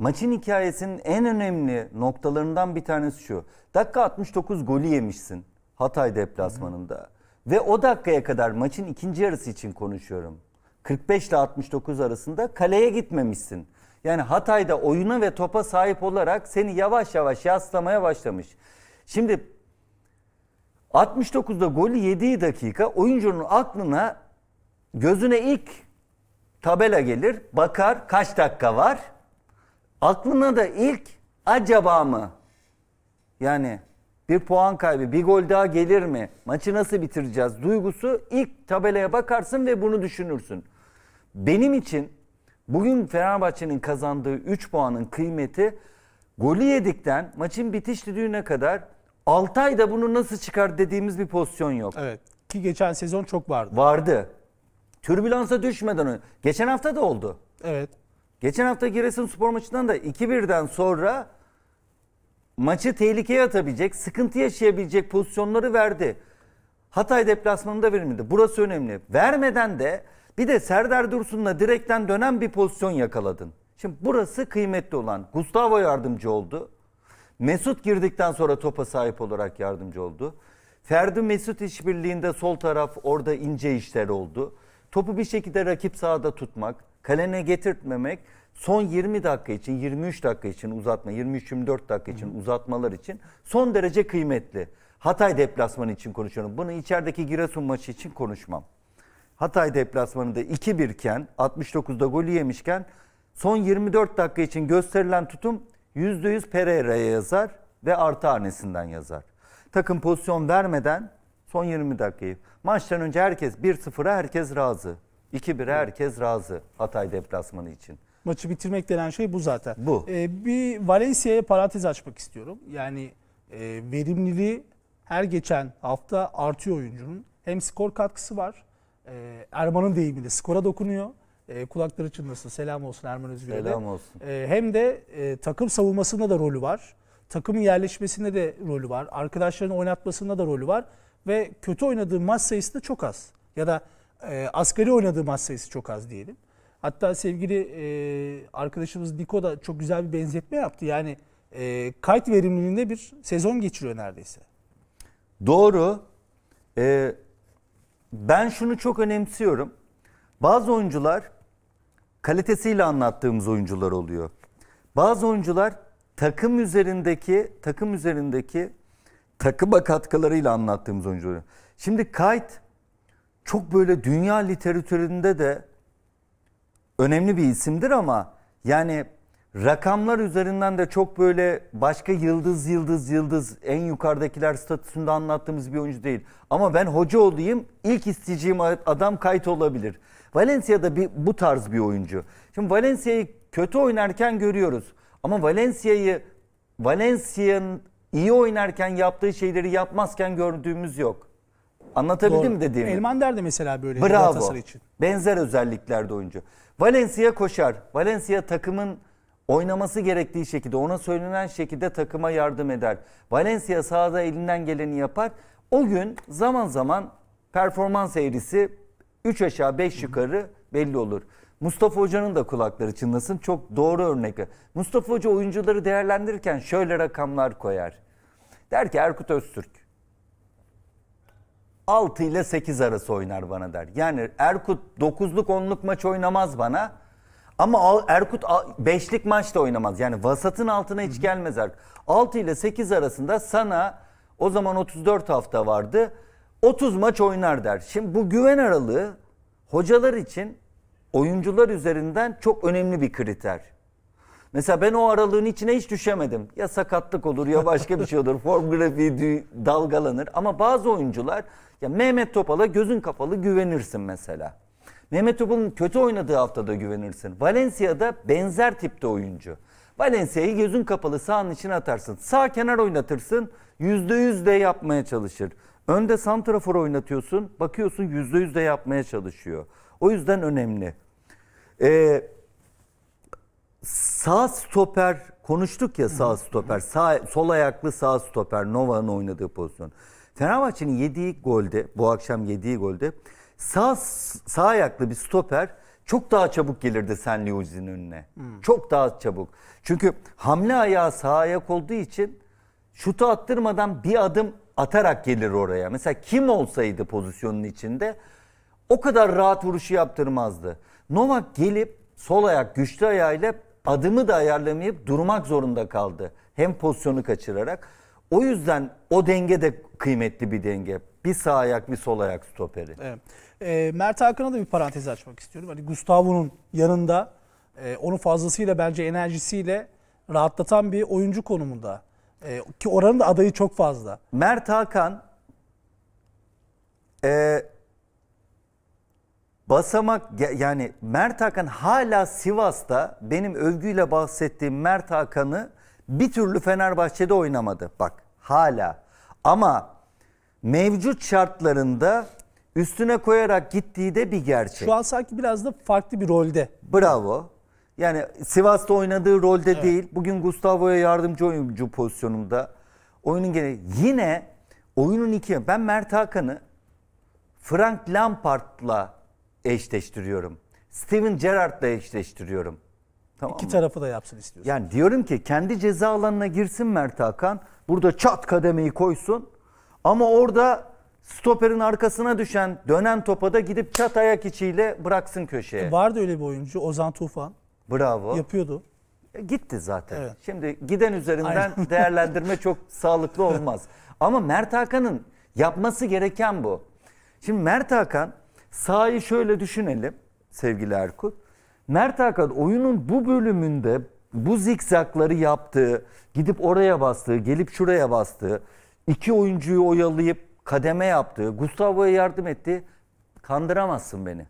[SPEAKER 2] Maçın hikayesinin en önemli noktalarından bir tanesi şu. Dakika 69 golü yemişsin Hatay deplasmanında. Hı hı. Ve o dakikaya kadar maçın ikinci yarısı için konuşuyorum. 45 ile 69 arasında kaleye gitmemişsin. Yani Hatay'da oyuna ve topa sahip olarak seni yavaş yavaş yaslamaya başlamış. Şimdi 69'da golü yediği dakika oyuncunun aklına gözüne ilk tabela gelir. Bakar kaç dakika var. Aklına da ilk acaba mı? Yani bir puan kaybı, bir gol daha gelir mi? Maçı nasıl bitireceğiz? Duygusu ilk tabelaya bakarsın ve bunu düşünürsün. Benim için bugün Fenerbahçe'nin kazandığı 3 puanın kıymeti golü yedikten maçın bitiş düdüğüne kadar 6 ayda bunu nasıl çıkar dediğimiz bir pozisyon yok. Evet. Ki geçen sezon çok vardı. Vardı. Türbülansa düşmeden önce. Geçen hafta da oldu. Evet. Geçen hafta Giresun spor maçından da 2-1'den sonra maçı tehlikeye atabilecek, sıkıntı yaşayabilecek pozisyonları verdi. Hatay deplasmanında verilmedi. Burası önemli. Vermeden de bir de Serdar Dursun'la direkten dönen bir pozisyon yakaladın. Şimdi burası kıymetli olan. Gustavo yardımcı oldu. Mesut girdikten sonra topa sahip olarak yardımcı oldu. Ferdi Mesut işbirliğinde sol taraf orada ince işler oldu. Topu bir şekilde rakip sahada tutmak, kalene getirtmemek son 20 dakika için 23 dakika için uzatma 23-24 dakika için uzatmalar için son derece kıymetli. Hatay deplasmanı için konuşuyorum. Bunu içerideki Giresun maçı için konuşmam. Hatay deplasmanında 2-1 iken 69'da golü yemişken son 24 dakika için gösterilen tutum %100 Pereira'ya yazar ve artı hanesinden yazar. Takım pozisyon vermeden son 20 dakikayı. Maçtan önce herkes 1-0'a herkes razı. İki bir herkes razı Hatay deplasmanı için.
[SPEAKER 1] Maçı bitirmek denen şey bu zaten. Bu. Ee, bir Valencia'ya parantez açmak istiyorum. Yani e, verimliliği her geçen hafta artıyor oyuncunun. Hem skor katkısı var. E, Erman'ın deyimiyle skora dokunuyor. E, kulakları çınlasın. Selam olsun Erman Özgür'e Selam olsun. E, hem de e, takım savunmasında da rolü var. Takımın yerleşmesinde de rolü var. Arkadaşlarını oynatmasında da rolü var. Ve kötü oynadığı maç sayısı da çok az. Ya da e, asgari oynadığı maç sayısı çok az diyelim. Hatta sevgili e, arkadaşımız Niko da çok güzel bir benzetme yaptı. Yani e, kayıt verimliliğinde bir sezon geçiriyor neredeyse.
[SPEAKER 2] Doğru. Ee, ben şunu çok önemsiyorum. Bazı oyuncular kalitesiyle anlattığımız oyuncular oluyor. Bazı oyuncular takım üzerindeki takım üzerindeki takıma katkılarıyla anlattığımız oyuncular. Şimdi kayıt çok böyle dünya literatüründe de önemli bir isimdir ama yani rakamlar üzerinden de çok böyle başka yıldız yıldız yıldız en yukarıdakiler statüsünde anlattığımız bir oyuncu değil. Ama ben hoca olayım ilk isteyeceğim adam kayıt olabilir. Valencia'da bir, bu tarz bir oyuncu. Şimdi Valencia'yı kötü oynarken görüyoruz. Ama Valencia'yı Valencia'nın iyi oynarken yaptığı şeyleri yapmazken gördüğümüz yok. Anlatabildim Doğru. mi dediğimi? Elman derdi mesela böyle Bravo. için. Benzer özelliklerde oyuncu. Valencia koşar. Valencia takımın oynaması gerektiği şekilde, ona söylenen şekilde takıma yardım eder. Valencia sahada elinden geleni yapar. O gün zaman zaman performans eğrisi 3 aşağı 5 yukarı belli olur. Mustafa Hoca'nın da kulakları çınlasın. Çok doğru örnek. Mustafa Hoca oyuncuları değerlendirirken şöyle rakamlar koyar. Der ki Erkut Öztürk 6 ile 8 arası oynar bana der. Yani Erkut 9'luk 10'luk maç oynamaz bana. Ama Erkut 5'lik da oynamaz. Yani vasatın altına hiç gelmez Erkut. 6 ile 8 arasında sana o zaman 34 hafta vardı. 30 maç oynar der. Şimdi bu güven aralığı hocalar için oyuncular üzerinden çok önemli bir kriter. Mesela ben o aralığın içine hiç düşemedim. Ya sakatlık olur ya başka bir şey olur. Form grafiği dalgalanır. Ama bazı oyuncular ya Mehmet Topal'a gözün kapalı güvenirsin mesela. Mehmet Topal'ın kötü oynadığı haftada güvenirsin. Valencia'da benzer tipte oyuncu. Valencia'yı gözün kapalı sahanın içine atarsın. Sağ kenar oynatırsın. Yüzde yüzde yapmaya çalışır. Önde santrafor oynatıyorsun. Bakıyorsun yüzde yüzde yapmaya çalışıyor. O yüzden önemli. Ee, sağ stoper konuştuk ya sağ stoper. Sağ, sol ayaklı sağ stoper Nova'nın oynadığı pozisyon. Fenerbahçe'nin yediği golde bu akşam yediği golde sağ sağ ayaklı bir stoper çok daha çabuk gelirdi sen Liuzzi'nin önüne. Hmm. Çok daha çabuk. Çünkü hamle ayağı sağ ayak olduğu için şutu attırmadan bir adım atarak gelir oraya. Mesela kim olsaydı pozisyonun içinde o kadar rahat vuruşu yaptırmazdı. Novak gelip sol ayak güçlü ayağıyla adımı da ayarlamayıp durmak zorunda kaldı. Hem pozisyonu kaçırarak. O yüzden o denge de kıymetli bir denge. Bir sağ ayak bir sol ayak stoperi. Evet. E, Mert Hakan'a
[SPEAKER 1] da bir parantez açmak istiyorum. Hani Gustavo'nun yanında e, onu fazlasıyla bence enerjisiyle rahatlatan bir oyuncu konumunda. E, ki oranın da adayı çok fazla. Mert
[SPEAKER 2] Hakan e, Basamak yani Mert Hakan hala Sivas'ta benim övgüyle bahsettiğim Mert Hakan'ı bir türlü Fenerbahçe'de oynamadı. Bak hala. Ama mevcut şartlarında üstüne koyarak gittiği de bir gerçek. Şu an sanki biraz da farklı bir rolde. Bravo. Yani Sivas'ta oynadığı rolde evet. değil. Bugün Gustavo'ya yardımcı oyuncu pozisyonunda. Oyunun gene yine oyunun iki. Ben Mert Hakan'ı Frank Lampard'la eşleştiriyorum. Steven Gerrard'la eşleştiriyorum. Tamam İki mı? tarafı da yapsın istiyorsun. Yani diyorum ki kendi ceza alanına girsin Mert Hakan. Burada çat kademeyi koysun. Ama orada stoperin arkasına düşen dönen topa da gidip çat ayak içiyle bıraksın köşeye. E
[SPEAKER 1] vardı öyle bir oyuncu Ozan Tufan. Bravo. Yapıyordu.
[SPEAKER 2] E, gitti zaten. Evet. Şimdi giden üzerinden Aynen. değerlendirme çok sağlıklı olmaz. Ama Mert Hakan'ın yapması gereken bu. Şimdi Mert Hakan Sahi şöyle düşünelim sevgili Erkut. Mert Hakan oyunun bu bölümünde bu zikzakları yaptığı, gidip oraya bastığı, gelip şuraya bastığı, iki oyuncuyu oyalayıp kademe yaptığı, Gustavo'ya yardım etti. Kandıramazsın beni.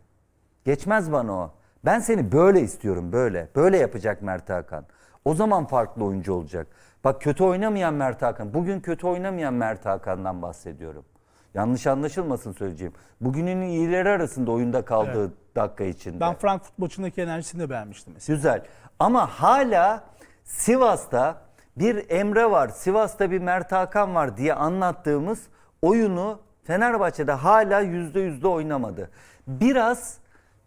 [SPEAKER 2] Geçmez bana o. Ben seni böyle istiyorum böyle. Böyle yapacak Mert Hakan. O zaman farklı oyuncu olacak. Bak kötü oynamayan Mert Hakan. Bugün kötü oynamayan Mert Hakan'dan bahsediyorum. Yanlış anlaşılmasın söyleyeceğim. Bugünün iyileri arasında oyunda kaldığı evet. dakika içinde. Ben
[SPEAKER 1] Frankfurt maçındaki enerjisini de beğenmiştim.
[SPEAKER 2] Mesela. Güzel. Ama hala Sivas'ta bir Emre var, Sivas'ta bir Mert Hakan var diye anlattığımız oyunu Fenerbahçe'de hala yüzde yüzde oynamadı. Biraz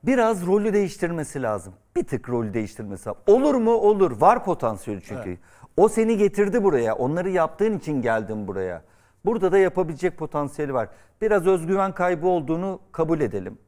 [SPEAKER 2] biraz rolü değiştirmesi lazım. Bir tık rolü değiştirmesi lazım. Olur mu? Olur. Var potansiyel çünkü. Evet. O seni getirdi buraya. Onları yaptığın için geldin buraya. Burada da yapabilecek potansiyeli var. Biraz özgüven kaybı olduğunu kabul edelim.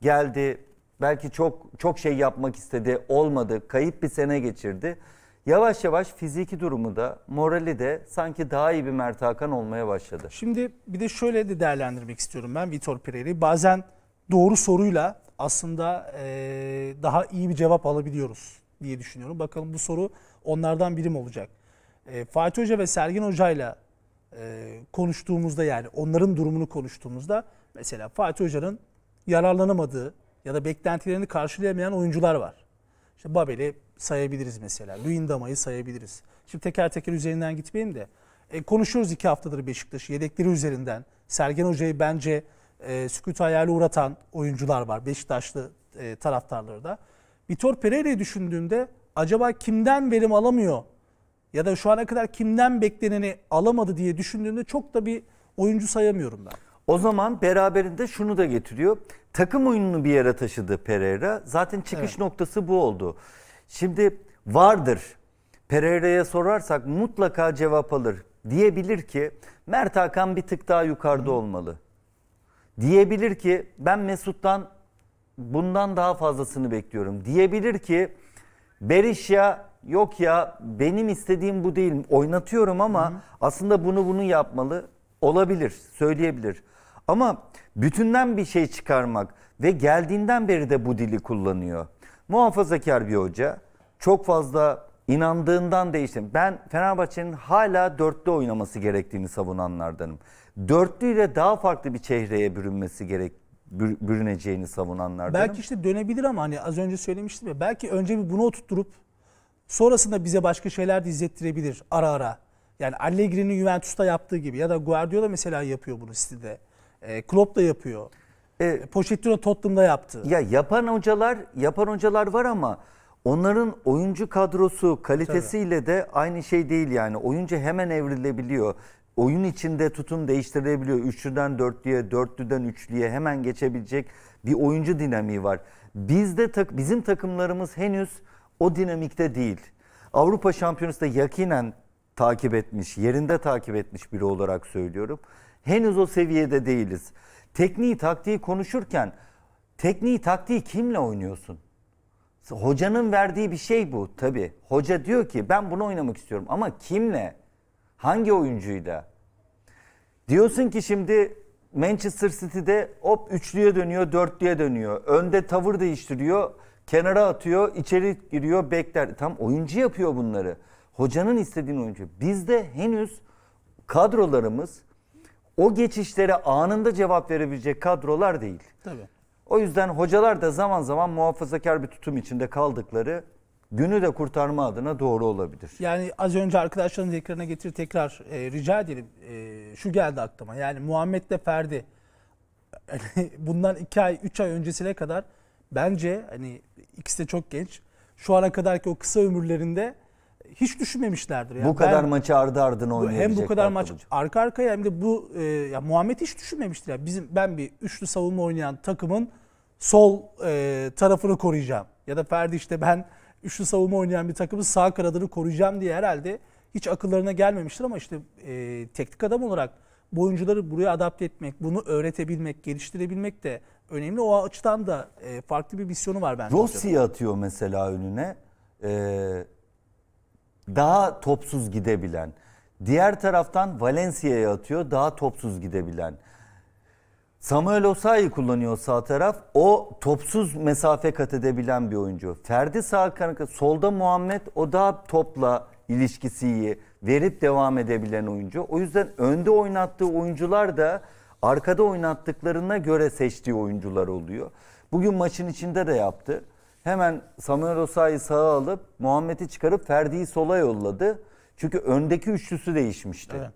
[SPEAKER 2] Geldi, belki çok çok şey yapmak istedi, olmadı, kayıp bir sene geçirdi. Yavaş yavaş fiziki durumu da, morali de sanki daha iyi bir Mert Hakan olmaya başladı. Şimdi bir de şöyle de değerlendirmek istiyorum ben Vitor Pereira'yı. Bazen doğru soruyla
[SPEAKER 1] aslında ee, daha iyi bir cevap alabiliyoruz diye düşünüyorum. Bakalım bu soru onlardan biri mi olacak? E, Fatih Hoca ve Sergin Hoca ile e, konuştuğumuzda yani onların durumunu konuştuğumuzda mesela Fatih Hoca'nın yararlanamadığı ya da beklentilerini karşılayamayan oyuncular var. İşte Babel'i sayabiliriz mesela. Luyendama'yı sayabiliriz. Şimdi teker teker üzerinden gitmeyeyim de. E, konuşuyoruz iki haftadır Beşiktaş'ı yedekleri üzerinden. Sergen Hoca'yı bence e, sükut hayali uğratan oyuncular var Beşiktaşlı e, taraftarları da. Vitor Pereira'yı düşündüğümde acaba kimden verim alamıyor ya da şu ana kadar kimden bekleneni alamadı diye düşündüğünde çok da
[SPEAKER 2] bir oyuncu sayamıyorum ben. O zaman beraberinde şunu da getiriyor. Takım oyununu bir yere taşıdı Pereira. Zaten çıkış evet. noktası bu oldu. Şimdi vardır. Pereira'ya sorarsak mutlaka cevap alır. Diyebilir ki Mert Hakan bir tık daha yukarıda Hı. olmalı. Diyebilir ki ben Mesut'tan bundan daha fazlasını bekliyorum. Diyebilir ki Berisha yok ya benim istediğim bu değil oynatıyorum ama Hı. aslında bunu bunu yapmalı olabilir söyleyebilir. Ama bütünden bir şey çıkarmak ve geldiğinden beri de bu dili kullanıyor. Muhafazakar bir hoca çok fazla inandığından değiştim. Ben Fenerbahçe'nin hala dörtlü oynaması gerektiğini savunanlardanım. Dörtlüyle daha farklı bir çehreye bürünmesi gerek bürüneceğini savunanlardanım. Belki
[SPEAKER 1] işte dönebilir ama hani az önce söylemiştim ya belki önce bir bunu oturtturup Sonrasında bize başka şeyler de izlettirebilir ara ara. Yani Allegri'nin Juventus'ta yaptığı gibi ya da Guardiola mesela yapıyor bunu City'de. E, Klopp da yapıyor. E, e, Pochettino Tottenham'da yaptı.
[SPEAKER 2] Ya yapan hocalar, yapan hocalar var ama onların oyuncu kadrosu kalitesiyle Tabii. de aynı şey değil yani. Oyuncu hemen evrilebiliyor. Oyun içinde tutum değiştirebiliyor. Üçlüden dörtlüye, dörtlüden üçlüye hemen geçebilecek bir oyuncu dinamiği var. Bizde tak, bizim takımlarımız henüz o dinamikte değil. Avrupa Şampiyonası da yakinen takip etmiş, yerinde takip etmiş biri olarak söylüyorum. Henüz o seviyede değiliz. Tekniği, taktiği konuşurken tekniği, taktiği kimle oynuyorsun? Hocanın verdiği bir şey bu tabii. Hoca diyor ki ben bunu oynamak istiyorum ama kimle? Hangi oyuncuyla? Diyorsun ki şimdi Manchester City'de hop üçlüye dönüyor, dörtlüye dönüyor. Önde tavır değiştiriyor. Kenara atıyor, içeri giriyor, bekler. Tam oyuncu yapıyor bunları. Hocanın istediğini oyuncu. Bizde henüz kadrolarımız o geçişlere anında cevap verebilecek kadrolar değil. Tabii. O yüzden hocalar da zaman zaman muhafazakar bir tutum içinde kaldıkları günü de kurtarma adına doğru olabilir.
[SPEAKER 1] Yani az önce arkadaşların tekrarına getir tekrar e, rica edelim. E, şu geldi aklıma. Yani Muhammed de Ferdi bundan 2 ay 3 ay öncesine kadar bence hani ikisi de çok genç. Şu ana kadarki o kısa ömürlerinde hiç düşünmemişlerdir. Yani bu kadar ben,
[SPEAKER 2] maçı ardı ardına oynayabilecek. Hem bu kadar maç olacak.
[SPEAKER 1] arka arkaya hem de bu e, ya Muhammed hiç düşünmemiştir. Yani bizim ben bir üçlü savunma oynayan takımın sol e, tarafını koruyacağım. Ya da Ferdi işte ben üçlü savunma oynayan bir takımın sağ kanadını koruyacağım diye herhalde hiç akıllarına gelmemiştir ama işte e, teknik adam olarak bu oyuncuları buraya adapte etmek, bunu öğretebilmek, geliştirebilmek de önemli. O açıdan da e, farklı bir misyonu var bence. Rossi
[SPEAKER 2] atıyor mesela önüne. E, daha topsuz gidebilen. Diğer taraftan Valencia'ya atıyor. Daha topsuz gidebilen. Samuel Osayi kullanıyor sağ taraf. O topsuz mesafe kat edebilen bir oyuncu. Ferdi sağ kanaka, solda Muhammed o daha topla ilişkisi iyi. Verip devam edebilen oyuncu. O yüzden önde oynattığı oyuncular da arkada oynattıklarına göre seçtiği oyuncular oluyor. Bugün maçın içinde de yaptı. Hemen Samuel Osa'yı sağa alıp Muhammed'i çıkarıp Ferdi'yi sola yolladı. Çünkü öndeki üçlüsü değişmişti. Evet.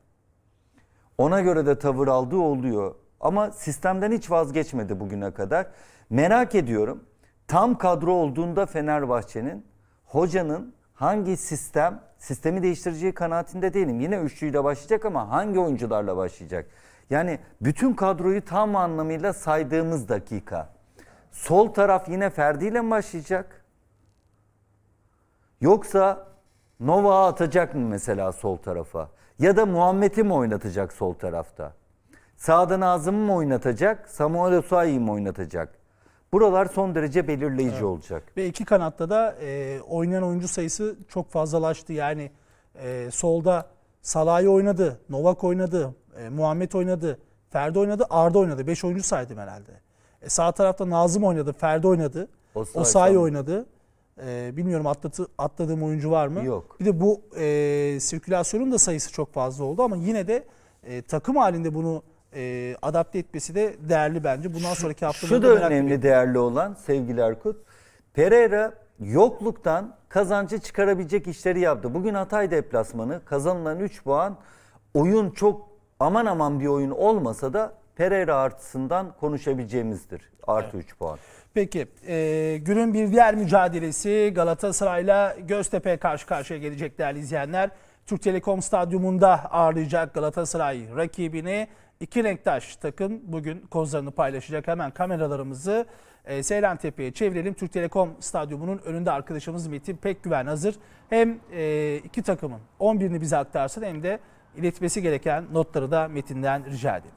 [SPEAKER 2] Ona göre de tavır aldığı oluyor. Ama sistemden hiç vazgeçmedi bugüne kadar. Merak ediyorum. Tam kadro olduğunda Fenerbahçe'nin hocanın hangi sistem sistemi değiştireceği kanaatinde değilim. Yine üçlüyle başlayacak ama hangi oyuncularla başlayacak? Yani bütün kadroyu tam anlamıyla saydığımız dakika. Sol taraf yine Ferdi ile mi başlayacak? Yoksa Nova atacak mı mesela sol tarafa? Ya da Muhammed'i mi oynatacak sol tarafta? Sağda Nazım'ı mı oynatacak? Samuel Osayi'yi mi oynatacak? Buralar son derece belirleyici evet. olacak.
[SPEAKER 1] Ve iki kanatta da e, oynayan oyuncu sayısı çok fazlalaştı. Yani e, solda Salah'ı oynadı, Novak oynadı, e, Muhammed oynadı, Ferdi oynadı, Arda oynadı. 5 oyuncu saydım herhalde. E, sağ tarafta Nazım oynadı, Ferdi oynadı,
[SPEAKER 2] Osayi
[SPEAKER 1] oynadı. E, bilmiyorum atlatı, atladığım oyuncu var mı? Yok. Bir de bu e, sirkülasyonun da sayısı çok fazla oldu ama yine de e, takım halinde bunu e, adapte etmesi de değerli bence. Bundan sonraki haftalarda Şu da önemli
[SPEAKER 2] değerli olan sevgili Erkut. Pereira yokluktan kazancı çıkarabilecek işleri yaptı. Bugün Hatay deplasmanı kazanılan 3 puan oyun çok aman aman bir oyun olmasa da Pereira artısından konuşabileceğimizdir. Artı evet. puan.
[SPEAKER 1] Peki e, günün bir diğer mücadelesi Galatasaray'la Göztepe karşı karşıya gelecek değerli izleyenler. Türk Telekom Stadyumunda ağırlayacak Galatasaray rakibini İki renktaş takım bugün kozlarını paylaşacak. Hemen kameralarımızı e, Seylan Tepe'ye çevirelim. Türk Telekom Stadyumu'nun önünde arkadaşımız Metin Pekgüven hazır. Hem e, iki takımın 11'ini bize aktarsın hem de iletmesi gereken notları da Metin'den
[SPEAKER 3] rica edelim.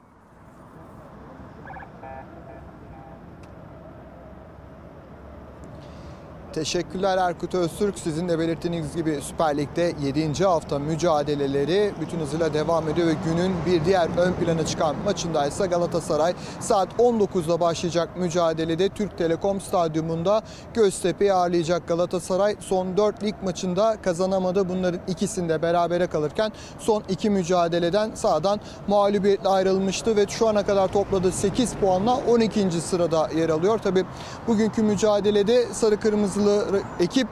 [SPEAKER 3] Teşekkürler Erkut Öztürk. Sizin de belirttiğiniz gibi Süper Lig'de 7. hafta mücadeleleri bütün hızıyla devam ediyor ve günün bir diğer ön plana çıkan maçında ise Galatasaray saat 19'da başlayacak mücadelede Türk Telekom Stadyumunda Göztepe'yi ağırlayacak Galatasaray. Son 4 lig maçında kazanamadı. Bunların ikisinde berabere kalırken son 2 mücadeleden sahadan mağlubiyetle ayrılmıştı ve şu ana kadar topladığı 8 puanla 12. sırada yer alıyor. Tabi bugünkü mücadelede sarı kırmızılı Kılıçlı ekip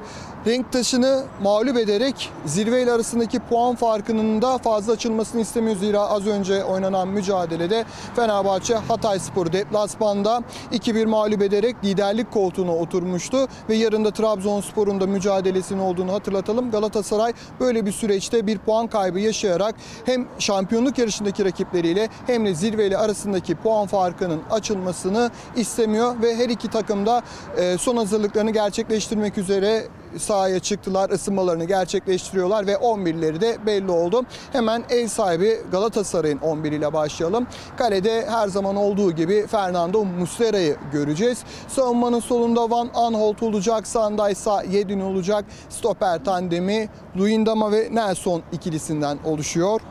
[SPEAKER 3] Renk taşını mağlup ederek zirve ile arasındaki puan farkının da fazla açılmasını istemiyor. Zira az önce oynanan mücadelede Fenerbahçe Hatay Spor deplasmanda 2-1 mağlup ederek liderlik koltuğuna oturmuştu. Ve yarın da Trabzonspor'un da mücadelesinin olduğunu hatırlatalım. Galatasaray böyle bir süreçte bir puan kaybı yaşayarak hem şampiyonluk yarışındaki rakipleriyle hem de zirve ile arasındaki puan farkının açılmasını istemiyor. Ve her iki takım da e, son hazırlıklarını gerçekleştirmek üzere sahaya çıktılar, ısınmalarını gerçekleştiriyorlar ve 11'leri de belli oldu. Hemen ev sahibi Galatasaray'ın 11 ile başlayalım. Kalede her zaman olduğu gibi Fernando Muslera'yı göreceğiz. Savunmanın solunda Van Anholt olacak, sağında ise Yedin olacak. Stoper tandemi Luindama ve Nelson ikilisinden oluşuyor.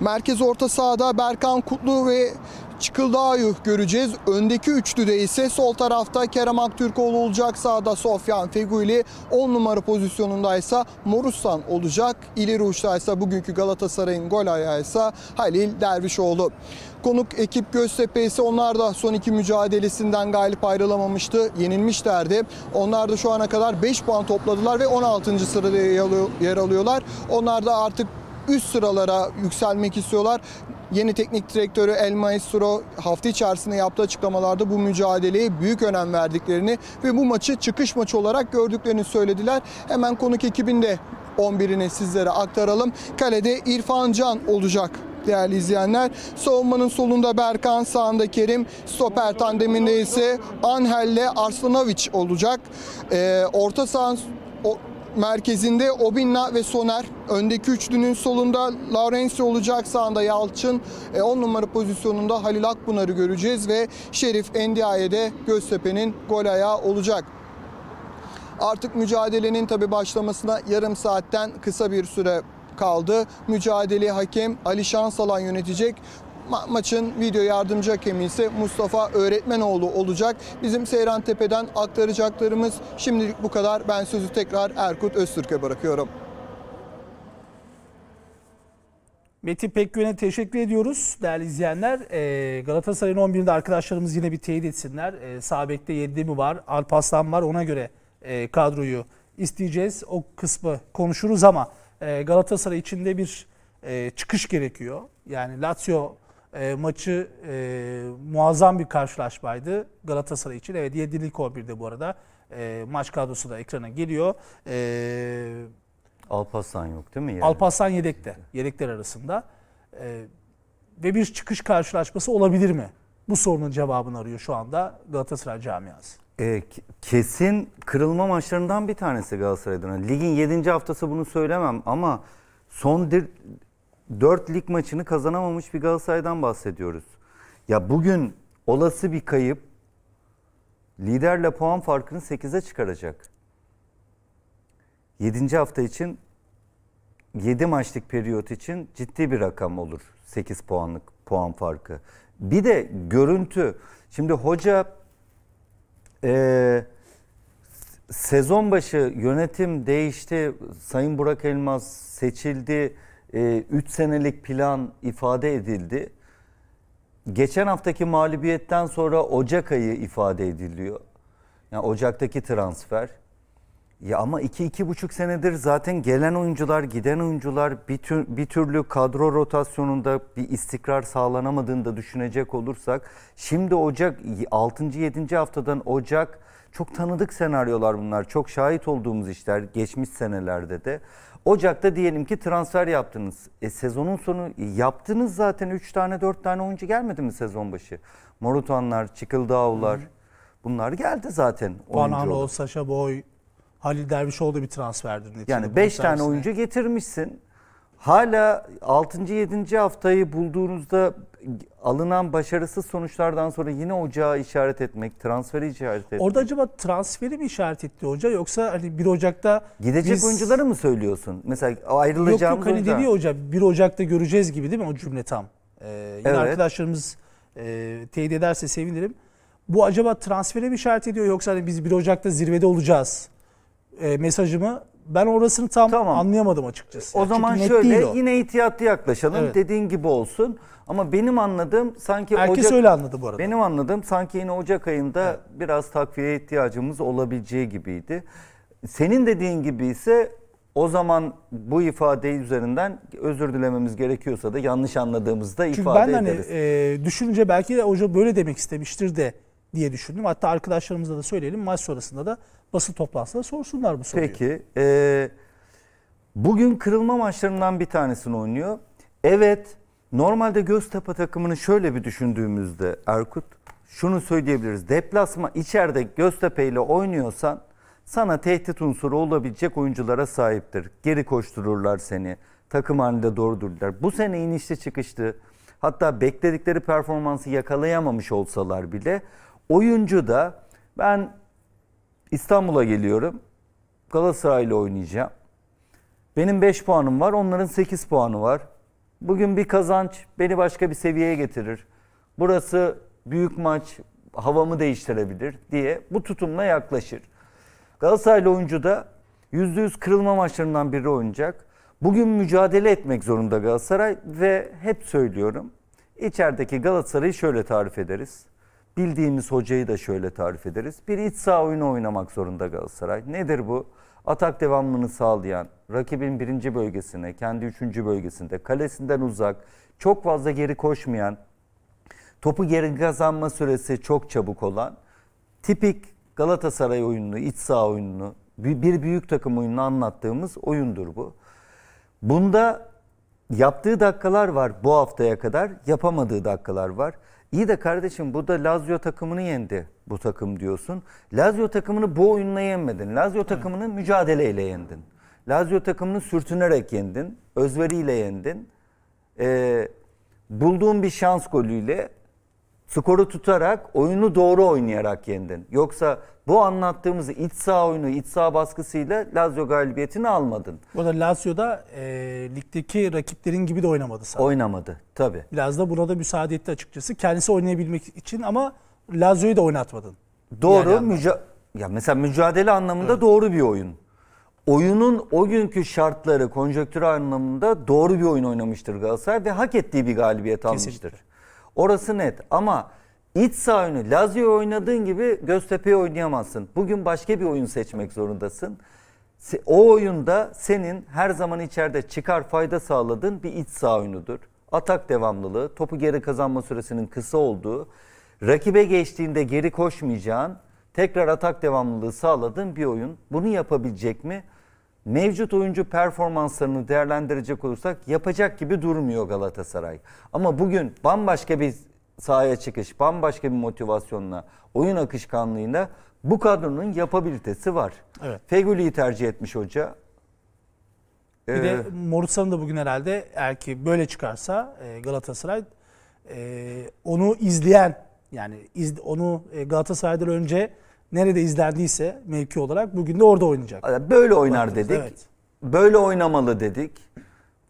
[SPEAKER 3] Merkez orta sahada Berkan Kutlu ve yok göreceğiz. Öndeki üçlüde ise sol tarafta Kerem Aktürkoğlu olacak. Sağda Sofyan Feguli. 10 numara pozisyonunda ise Morusan olacak. İleri uçta ise bugünkü Galatasaray'ın gol ayağı ise Halil Dervişoğlu. Konuk ekip Göztepe ise onlar da son iki mücadelesinden galip ayrılamamıştı. Yenilmişlerdi. Onlar da şu ana kadar 5 puan topladılar ve 16. sırada yer alıyorlar. Onlar da artık üst sıralara yükselmek istiyorlar. Yeni teknik direktörü El Maestro hafta içerisinde yaptığı açıklamalarda bu mücadeleye büyük önem verdiklerini ve bu maçı çıkış maçı olarak gördüklerini söylediler. Hemen konuk ekibinde 11'ini sizlere aktaralım. Kalede İrfan Can olacak değerli izleyenler. Savunmanın solunda Berkan, sağında Kerim, stoper tandeminde ise Angel ile Arslanovic olacak. E, orta saha merkezinde Obinna ve Soner. Öndeki üçlünün solunda Laurensi olacak sağında Yalçın. 10 e, numara pozisyonunda Halil Akbunarı göreceğiz ve Şerif Endiayede Göztepe'nin gol ayağı olacak. Artık mücadelenin tabi başlamasına yarım saatten kısa bir süre kaldı. Mücadeleyi hakem Ali Şansalan yönetecek. Ma maçın video yardımcı hakemi ise Mustafa Öğretmenoğlu olacak. Bizim Seyran Tepe'den aktaracaklarımız şimdilik bu kadar. Ben sözü tekrar Erkut Öztürk'e bırakıyorum.
[SPEAKER 1] Metin Pekgün'e teşekkür ediyoruz değerli izleyenler. E, Galatasaray'ın 11'inde arkadaşlarımız yine bir teyit etsinler. E, Sabek'te 7 mi var? Alpaslan var ona göre e, kadroyu isteyeceğiz. O kısmı konuşuruz ama e, Galatasaray içinde bir çıkış gerekiyor. Yani Lazio e, maçı e, muazzam bir karşılaşmaydı Galatasaray için. Evet 7'lik 11'de bu arada. E, maç kadrosu da ekrana geliyor. E,
[SPEAKER 2] Alparslan yok değil mi? Yani?
[SPEAKER 1] Alpaslan yedekte. Yedekler arasında. E, ve bir çıkış karşılaşması olabilir mi? Bu sorunun cevabını arıyor şu anda Galatasaray camiası.
[SPEAKER 2] E, kesin kırılma maçlarından bir tanesi Galatasaray'dan. Ligin 7. haftası bunu söylemem ama son dir, 4 lig maçını kazanamamış bir Galatasaray'dan bahsediyoruz. Ya bugün olası bir kayıp liderle puan farkını 8'e çıkaracak. 7. hafta için 7 maçlık periyot için ciddi bir rakam olur 8 puanlık puan farkı. Bir de görüntü. Şimdi hoca e, sezon başı yönetim değişti. Sayın Burak Elmas seçildi e, 3 senelik plan ifade edildi. Geçen haftaki mağlubiyetten sonra Ocak ayı ifade ediliyor. Yani Ocak'taki transfer. Ya ama 2 iki, iki buçuk senedir zaten gelen oyuncular, giden oyuncular bir, tür, bir türlü kadro rotasyonunda bir istikrar sağlanamadığını da düşünecek olursak şimdi Ocak 6. 7. haftadan Ocak çok tanıdık senaryolar bunlar. Çok şahit olduğumuz işler geçmiş senelerde de. Ocak'ta diyelim ki transfer yaptınız. E, sezonun sonu e, yaptınız zaten 3 tane 4 tane oyuncu gelmedi mi sezon başı? Morutanlar, Çıkıldağlar. Bunlar geldi zaten. Van Aanholt,
[SPEAKER 1] Saşa Boy, Halil Dervişoğlu da bir transferdir. Yani 5 tane oyuncu
[SPEAKER 2] getirmişsin. Hala 6. 7. haftayı bulduğunuzda alınan başarısız sonuçlardan sonra yine ocağı işaret etmek, transferi işaret etmek.
[SPEAKER 1] Orada acaba transferi mi işaret etti hoca yoksa hani 1 Ocak'ta gidecek biz... oyuncuları
[SPEAKER 2] mı söylüyorsun? Mesela ayrılacağımız Yok yok hani hoca... dedi
[SPEAKER 1] hoca 1 Ocak'ta göreceğiz gibi değil mi o cümle tam? Ee, yine evet. arkadaşlarımız e, teyit ederse sevinirim. Bu acaba transferi mi işaret ediyor yoksa hani biz 1 Ocak'ta zirvede olacağız e, mesajımı ben orasını tam tamam. anlayamadım açıkçası. O yani zaman şöyle
[SPEAKER 2] yine ihtiyatlı yaklaşalım. Evet. Dediğin gibi olsun. Ama benim anladığım sanki Herkes Ocak, öyle anladı bu arada. Benim anladığım sanki yine Ocak ayında evet. biraz takviye ihtiyacımız olabileceği gibiydi. Senin dediğin gibi ise o zaman bu ifade üzerinden özür dilememiz gerekiyorsa da yanlış anladığımızda Çünkü ifade ederiz. Çünkü ben hani
[SPEAKER 1] ederiz. e, düşününce belki de hoca böyle demek istemiştir de diye düşündüm. Hatta arkadaşlarımıza da söyleyelim maç sonrasında da basın toplantısında sorsunlar bu soruyu. Peki.
[SPEAKER 2] E, bugün kırılma maçlarından bir tanesini oynuyor. Evet Normalde Göztepe takımını şöyle bir düşündüğümüzde Erkut şunu söyleyebiliriz. Deplasma içeride Göztepe ile oynuyorsan sana tehdit unsuru olabilecek oyunculara sahiptir. Geri koştururlar seni. Takım halinde doğru Bu sene inişli çıkıştı. Hatta bekledikleri performansı yakalayamamış olsalar bile oyuncu da ben İstanbul'a geliyorum. Galatasaray ile oynayacağım. Benim 5 puanım var, onların 8 puanı var. Bugün bir kazanç beni başka bir seviyeye getirir. Burası büyük maç, havamı değiştirebilir diye bu tutumla yaklaşır. Galatasaraylı oyuncu da %100 kırılma maçlarından biri oynayacak. Bugün mücadele etmek zorunda Galatasaray ve hep söylüyorum. İçerideki Galatasaray'ı şöyle tarif ederiz. Bildiğimiz hocayı da şöyle tarif ederiz. Bir iç saha oyunu oynamak zorunda Galatasaray. Nedir bu? atak devamını sağlayan, rakibin birinci bölgesine, kendi üçüncü bölgesinde, kalesinden uzak, çok fazla geri koşmayan, topu geri kazanma süresi çok çabuk olan, tipik Galatasaray oyununu, iç saha oyununu, bir büyük takım oyununu anlattığımız oyundur bu. Bunda yaptığı dakikalar var bu haftaya kadar, yapamadığı dakikalar var. İyi de kardeşim bu da Lazio takımını yendi bu takım diyorsun. Lazio takımını bu oyunla yenmedin. Lazio takımını evet. mücadeleyle yendin. Lazio takımını sürtünerek yendin. Özveriyle yendin. Ee, bulduğun bir şans golüyle skoru tutarak, oyunu doğru oynayarak yendin. Yoksa bu anlattığımız iç saha oyunu, iç saha baskısıyla Lazio galibiyetini almadın.
[SPEAKER 1] Bu arada Lazio'da e, ligdeki rakiplerin gibi de oynamadı sadece. Oynamadı tabii. Biraz da burada müsaade etti açıkçası. Kendisi oynayabilmek için ama Lazio'yu da oynatmadın. Doğru. Yani müca
[SPEAKER 2] ya mesela mücadele anlamında evet. doğru bir oyun. Oyunun o günkü şartları, konjonktür anlamında doğru bir oyun oynamıştır Galatasaray ve hak ettiği bir galibiyet Kesinlikle. almıştır. Orası net ama iç saha önü Lazio oynadığın gibi göztepeyi oynayamazsın. Bugün başka bir oyun seçmek zorundasın. O oyunda senin her zaman içeride çıkar fayda sağladığın bir iç saha oyunudur. Atak devamlılığı, topu geri kazanma süresinin kısa olduğu, rakibe geçtiğinde geri koşmayacağın, tekrar atak devamlılığı sağladığın bir oyun. Bunu yapabilecek mi? mevcut oyuncu performanslarını değerlendirecek olursak yapacak gibi durmuyor Galatasaray. Ama bugün bambaşka bir sahaya çıkış, bambaşka bir motivasyonla, oyun akışkanlığıyla bu kadronun yapabilitesi var. Evet. Fegüli'yi tercih etmiş hoca. Bir ee, de
[SPEAKER 1] Morutsa'nın da bugün herhalde eğer ki böyle çıkarsa e, Galatasaray e, onu izleyen yani onu e, Galatasaray'dan önce nerede izlendiyse mevki olarak bugün de orada oynayacak.
[SPEAKER 2] Böyle oynar dedik. Evet. Böyle oynamalı dedik.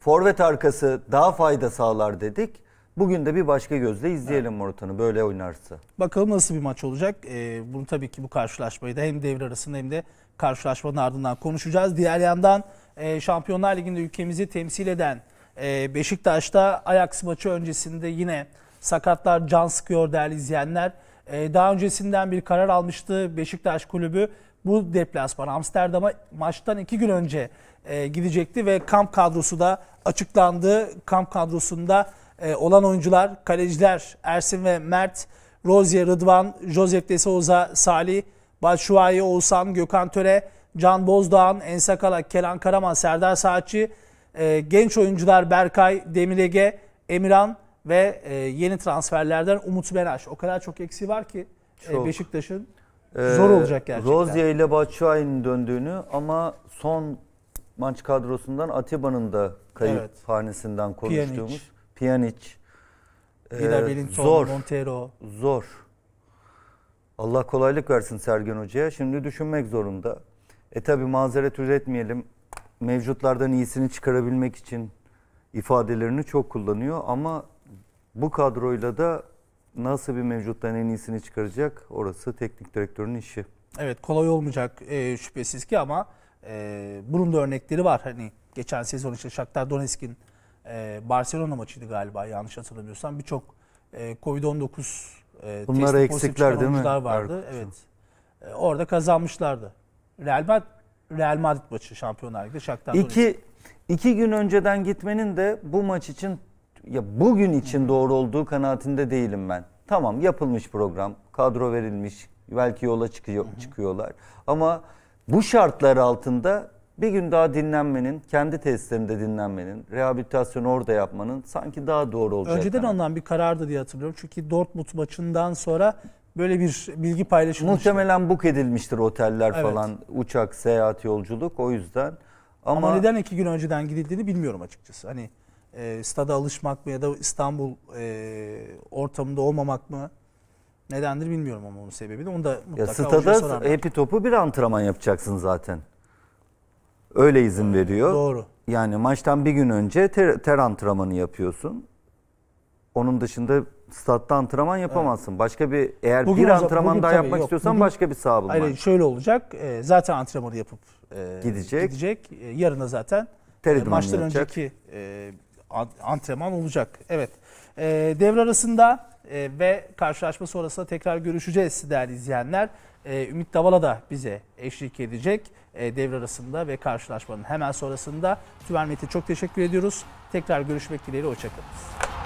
[SPEAKER 2] Forvet arkası daha fayda sağlar dedik. Bugün de bir başka gözle izleyelim evet. Morutan'ı böyle oynarsa.
[SPEAKER 1] Bakalım nasıl bir maç olacak. Ee, bunu tabii ki bu karşılaşmayı da hem devre arasında hem de karşılaşmanın ardından konuşacağız. Diğer yandan e, Şampiyonlar Ligi'nde ülkemizi temsil eden e, Beşiktaş'ta Ajax maçı öncesinde yine sakatlar can sıkıyor değerli izleyenler. E, daha öncesinden bir karar almıştı Beşiktaş Kulübü. Bu deplasman Amsterdam'a maçtan iki gün önce e, gidecekti ve kamp kadrosu da açıklandı. Kamp kadrosunda e, olan oyuncular, kaleciler Ersin ve Mert, Rozier, Rıdvan, Josep de Souza, Salih, Başuayi, Oğuzhan, Gökhan Töre, Can Bozdoğan, Ensakala, Kenan Karaman, Serdar Saatçi, genç oyuncular Berkay, Demirege, Emirhan, ve e, yeni transferlerden Umut Meraş. O kadar çok eksi var ki e, çok. E, Beşiktaş'ın
[SPEAKER 2] ee, zor olacak gerçekten. Rozya ile Batshuayi'nin döndüğünü ama son maç kadrosundan Atiba'nın da kayıp evet. hanesinden konuştuğumuz Pjanic. Pjanic. Ee, zor. Montero. Zor. Allah kolaylık versin Sergen Hoca'ya. Şimdi düşünmek zorunda. E tabi mazeret üretmeyelim. Mevcutlardan iyisini çıkarabilmek için ifadelerini çok kullanıyor ama bu kadroyla da nasıl bir mevcuttan en iyisini çıkaracak orası teknik direktörün işi.
[SPEAKER 1] Evet kolay olmayacak e, şüphesiz ki ama e, bunun da örnekleri var. Hani geçen sezon işte Shakhtar Donetsk'in e, Barcelona maçıydı galiba yanlış hatırlamıyorsam. Birçok e, Covid-19 e, Bunlar eksikler değil mi? vardı. Arkadaşım. Evet. E, orada kazanmışlardı. Real Madrid Real Madrid maçı Şampiyonlar Ligi'de Shakhtar İki,
[SPEAKER 2] Donetsk. iki gün önceden gitmenin de bu maç için ya bugün için doğru olduğu kanaatinde değilim ben. Tamam yapılmış program, kadro verilmiş, belki yola çıkıyor, hı hı. çıkıyorlar. Ama bu şartlar altında bir gün daha dinlenmenin, kendi tesislerinde dinlenmenin, rehabilitasyonu orada yapmanın sanki daha doğru olacak. Önceden yani.
[SPEAKER 1] alınan bir karardı diye hatırlıyorum. Çünkü Dortmund maçından sonra böyle bir bilgi paylaşılmıştı. Muhtemelen
[SPEAKER 2] buk edilmiştir oteller evet. falan, uçak, seyahat, yolculuk o yüzden. Ama, Ama neden
[SPEAKER 1] iki gün önceden gidildiğini bilmiyorum açıkçası. Hani e, stada alışmak mı ya da İstanbul e, ortamında olmamak mı nedendir bilmiyorum ama onun sebebi de. Onu da mutlaka ya stada
[SPEAKER 2] hepi topu bir antrenman yapacaksın zaten. Öyle izin veriyor. Doğru. Yani maçtan bir gün önce ter, ter antrenmanı yapıyorsun. Onun dışında statta antrenman yapamazsın. Evet. Başka bir eğer bugün bir antrenman bugün, daha tabii, yapmak yok, istiyorsan bugün, başka bir saha bulman. Hayır şöyle
[SPEAKER 1] olacak. E, zaten antrenmanı yapıp e, gidecek. gidecek. E, yarın zaten
[SPEAKER 2] e, maçtan önceki
[SPEAKER 1] e, antrenman olacak. Evet. E, devre arasında e, ve karşılaşma sonrasında tekrar görüşeceğiz değerli izleyenler. E, Ümit Davala da bize eşlik edecek e, devre arasında ve karşılaşmanın hemen sonrasında. Tüvermete çok teşekkür ediyoruz. Tekrar görüşmek dileğiyle. Hoşçakalın.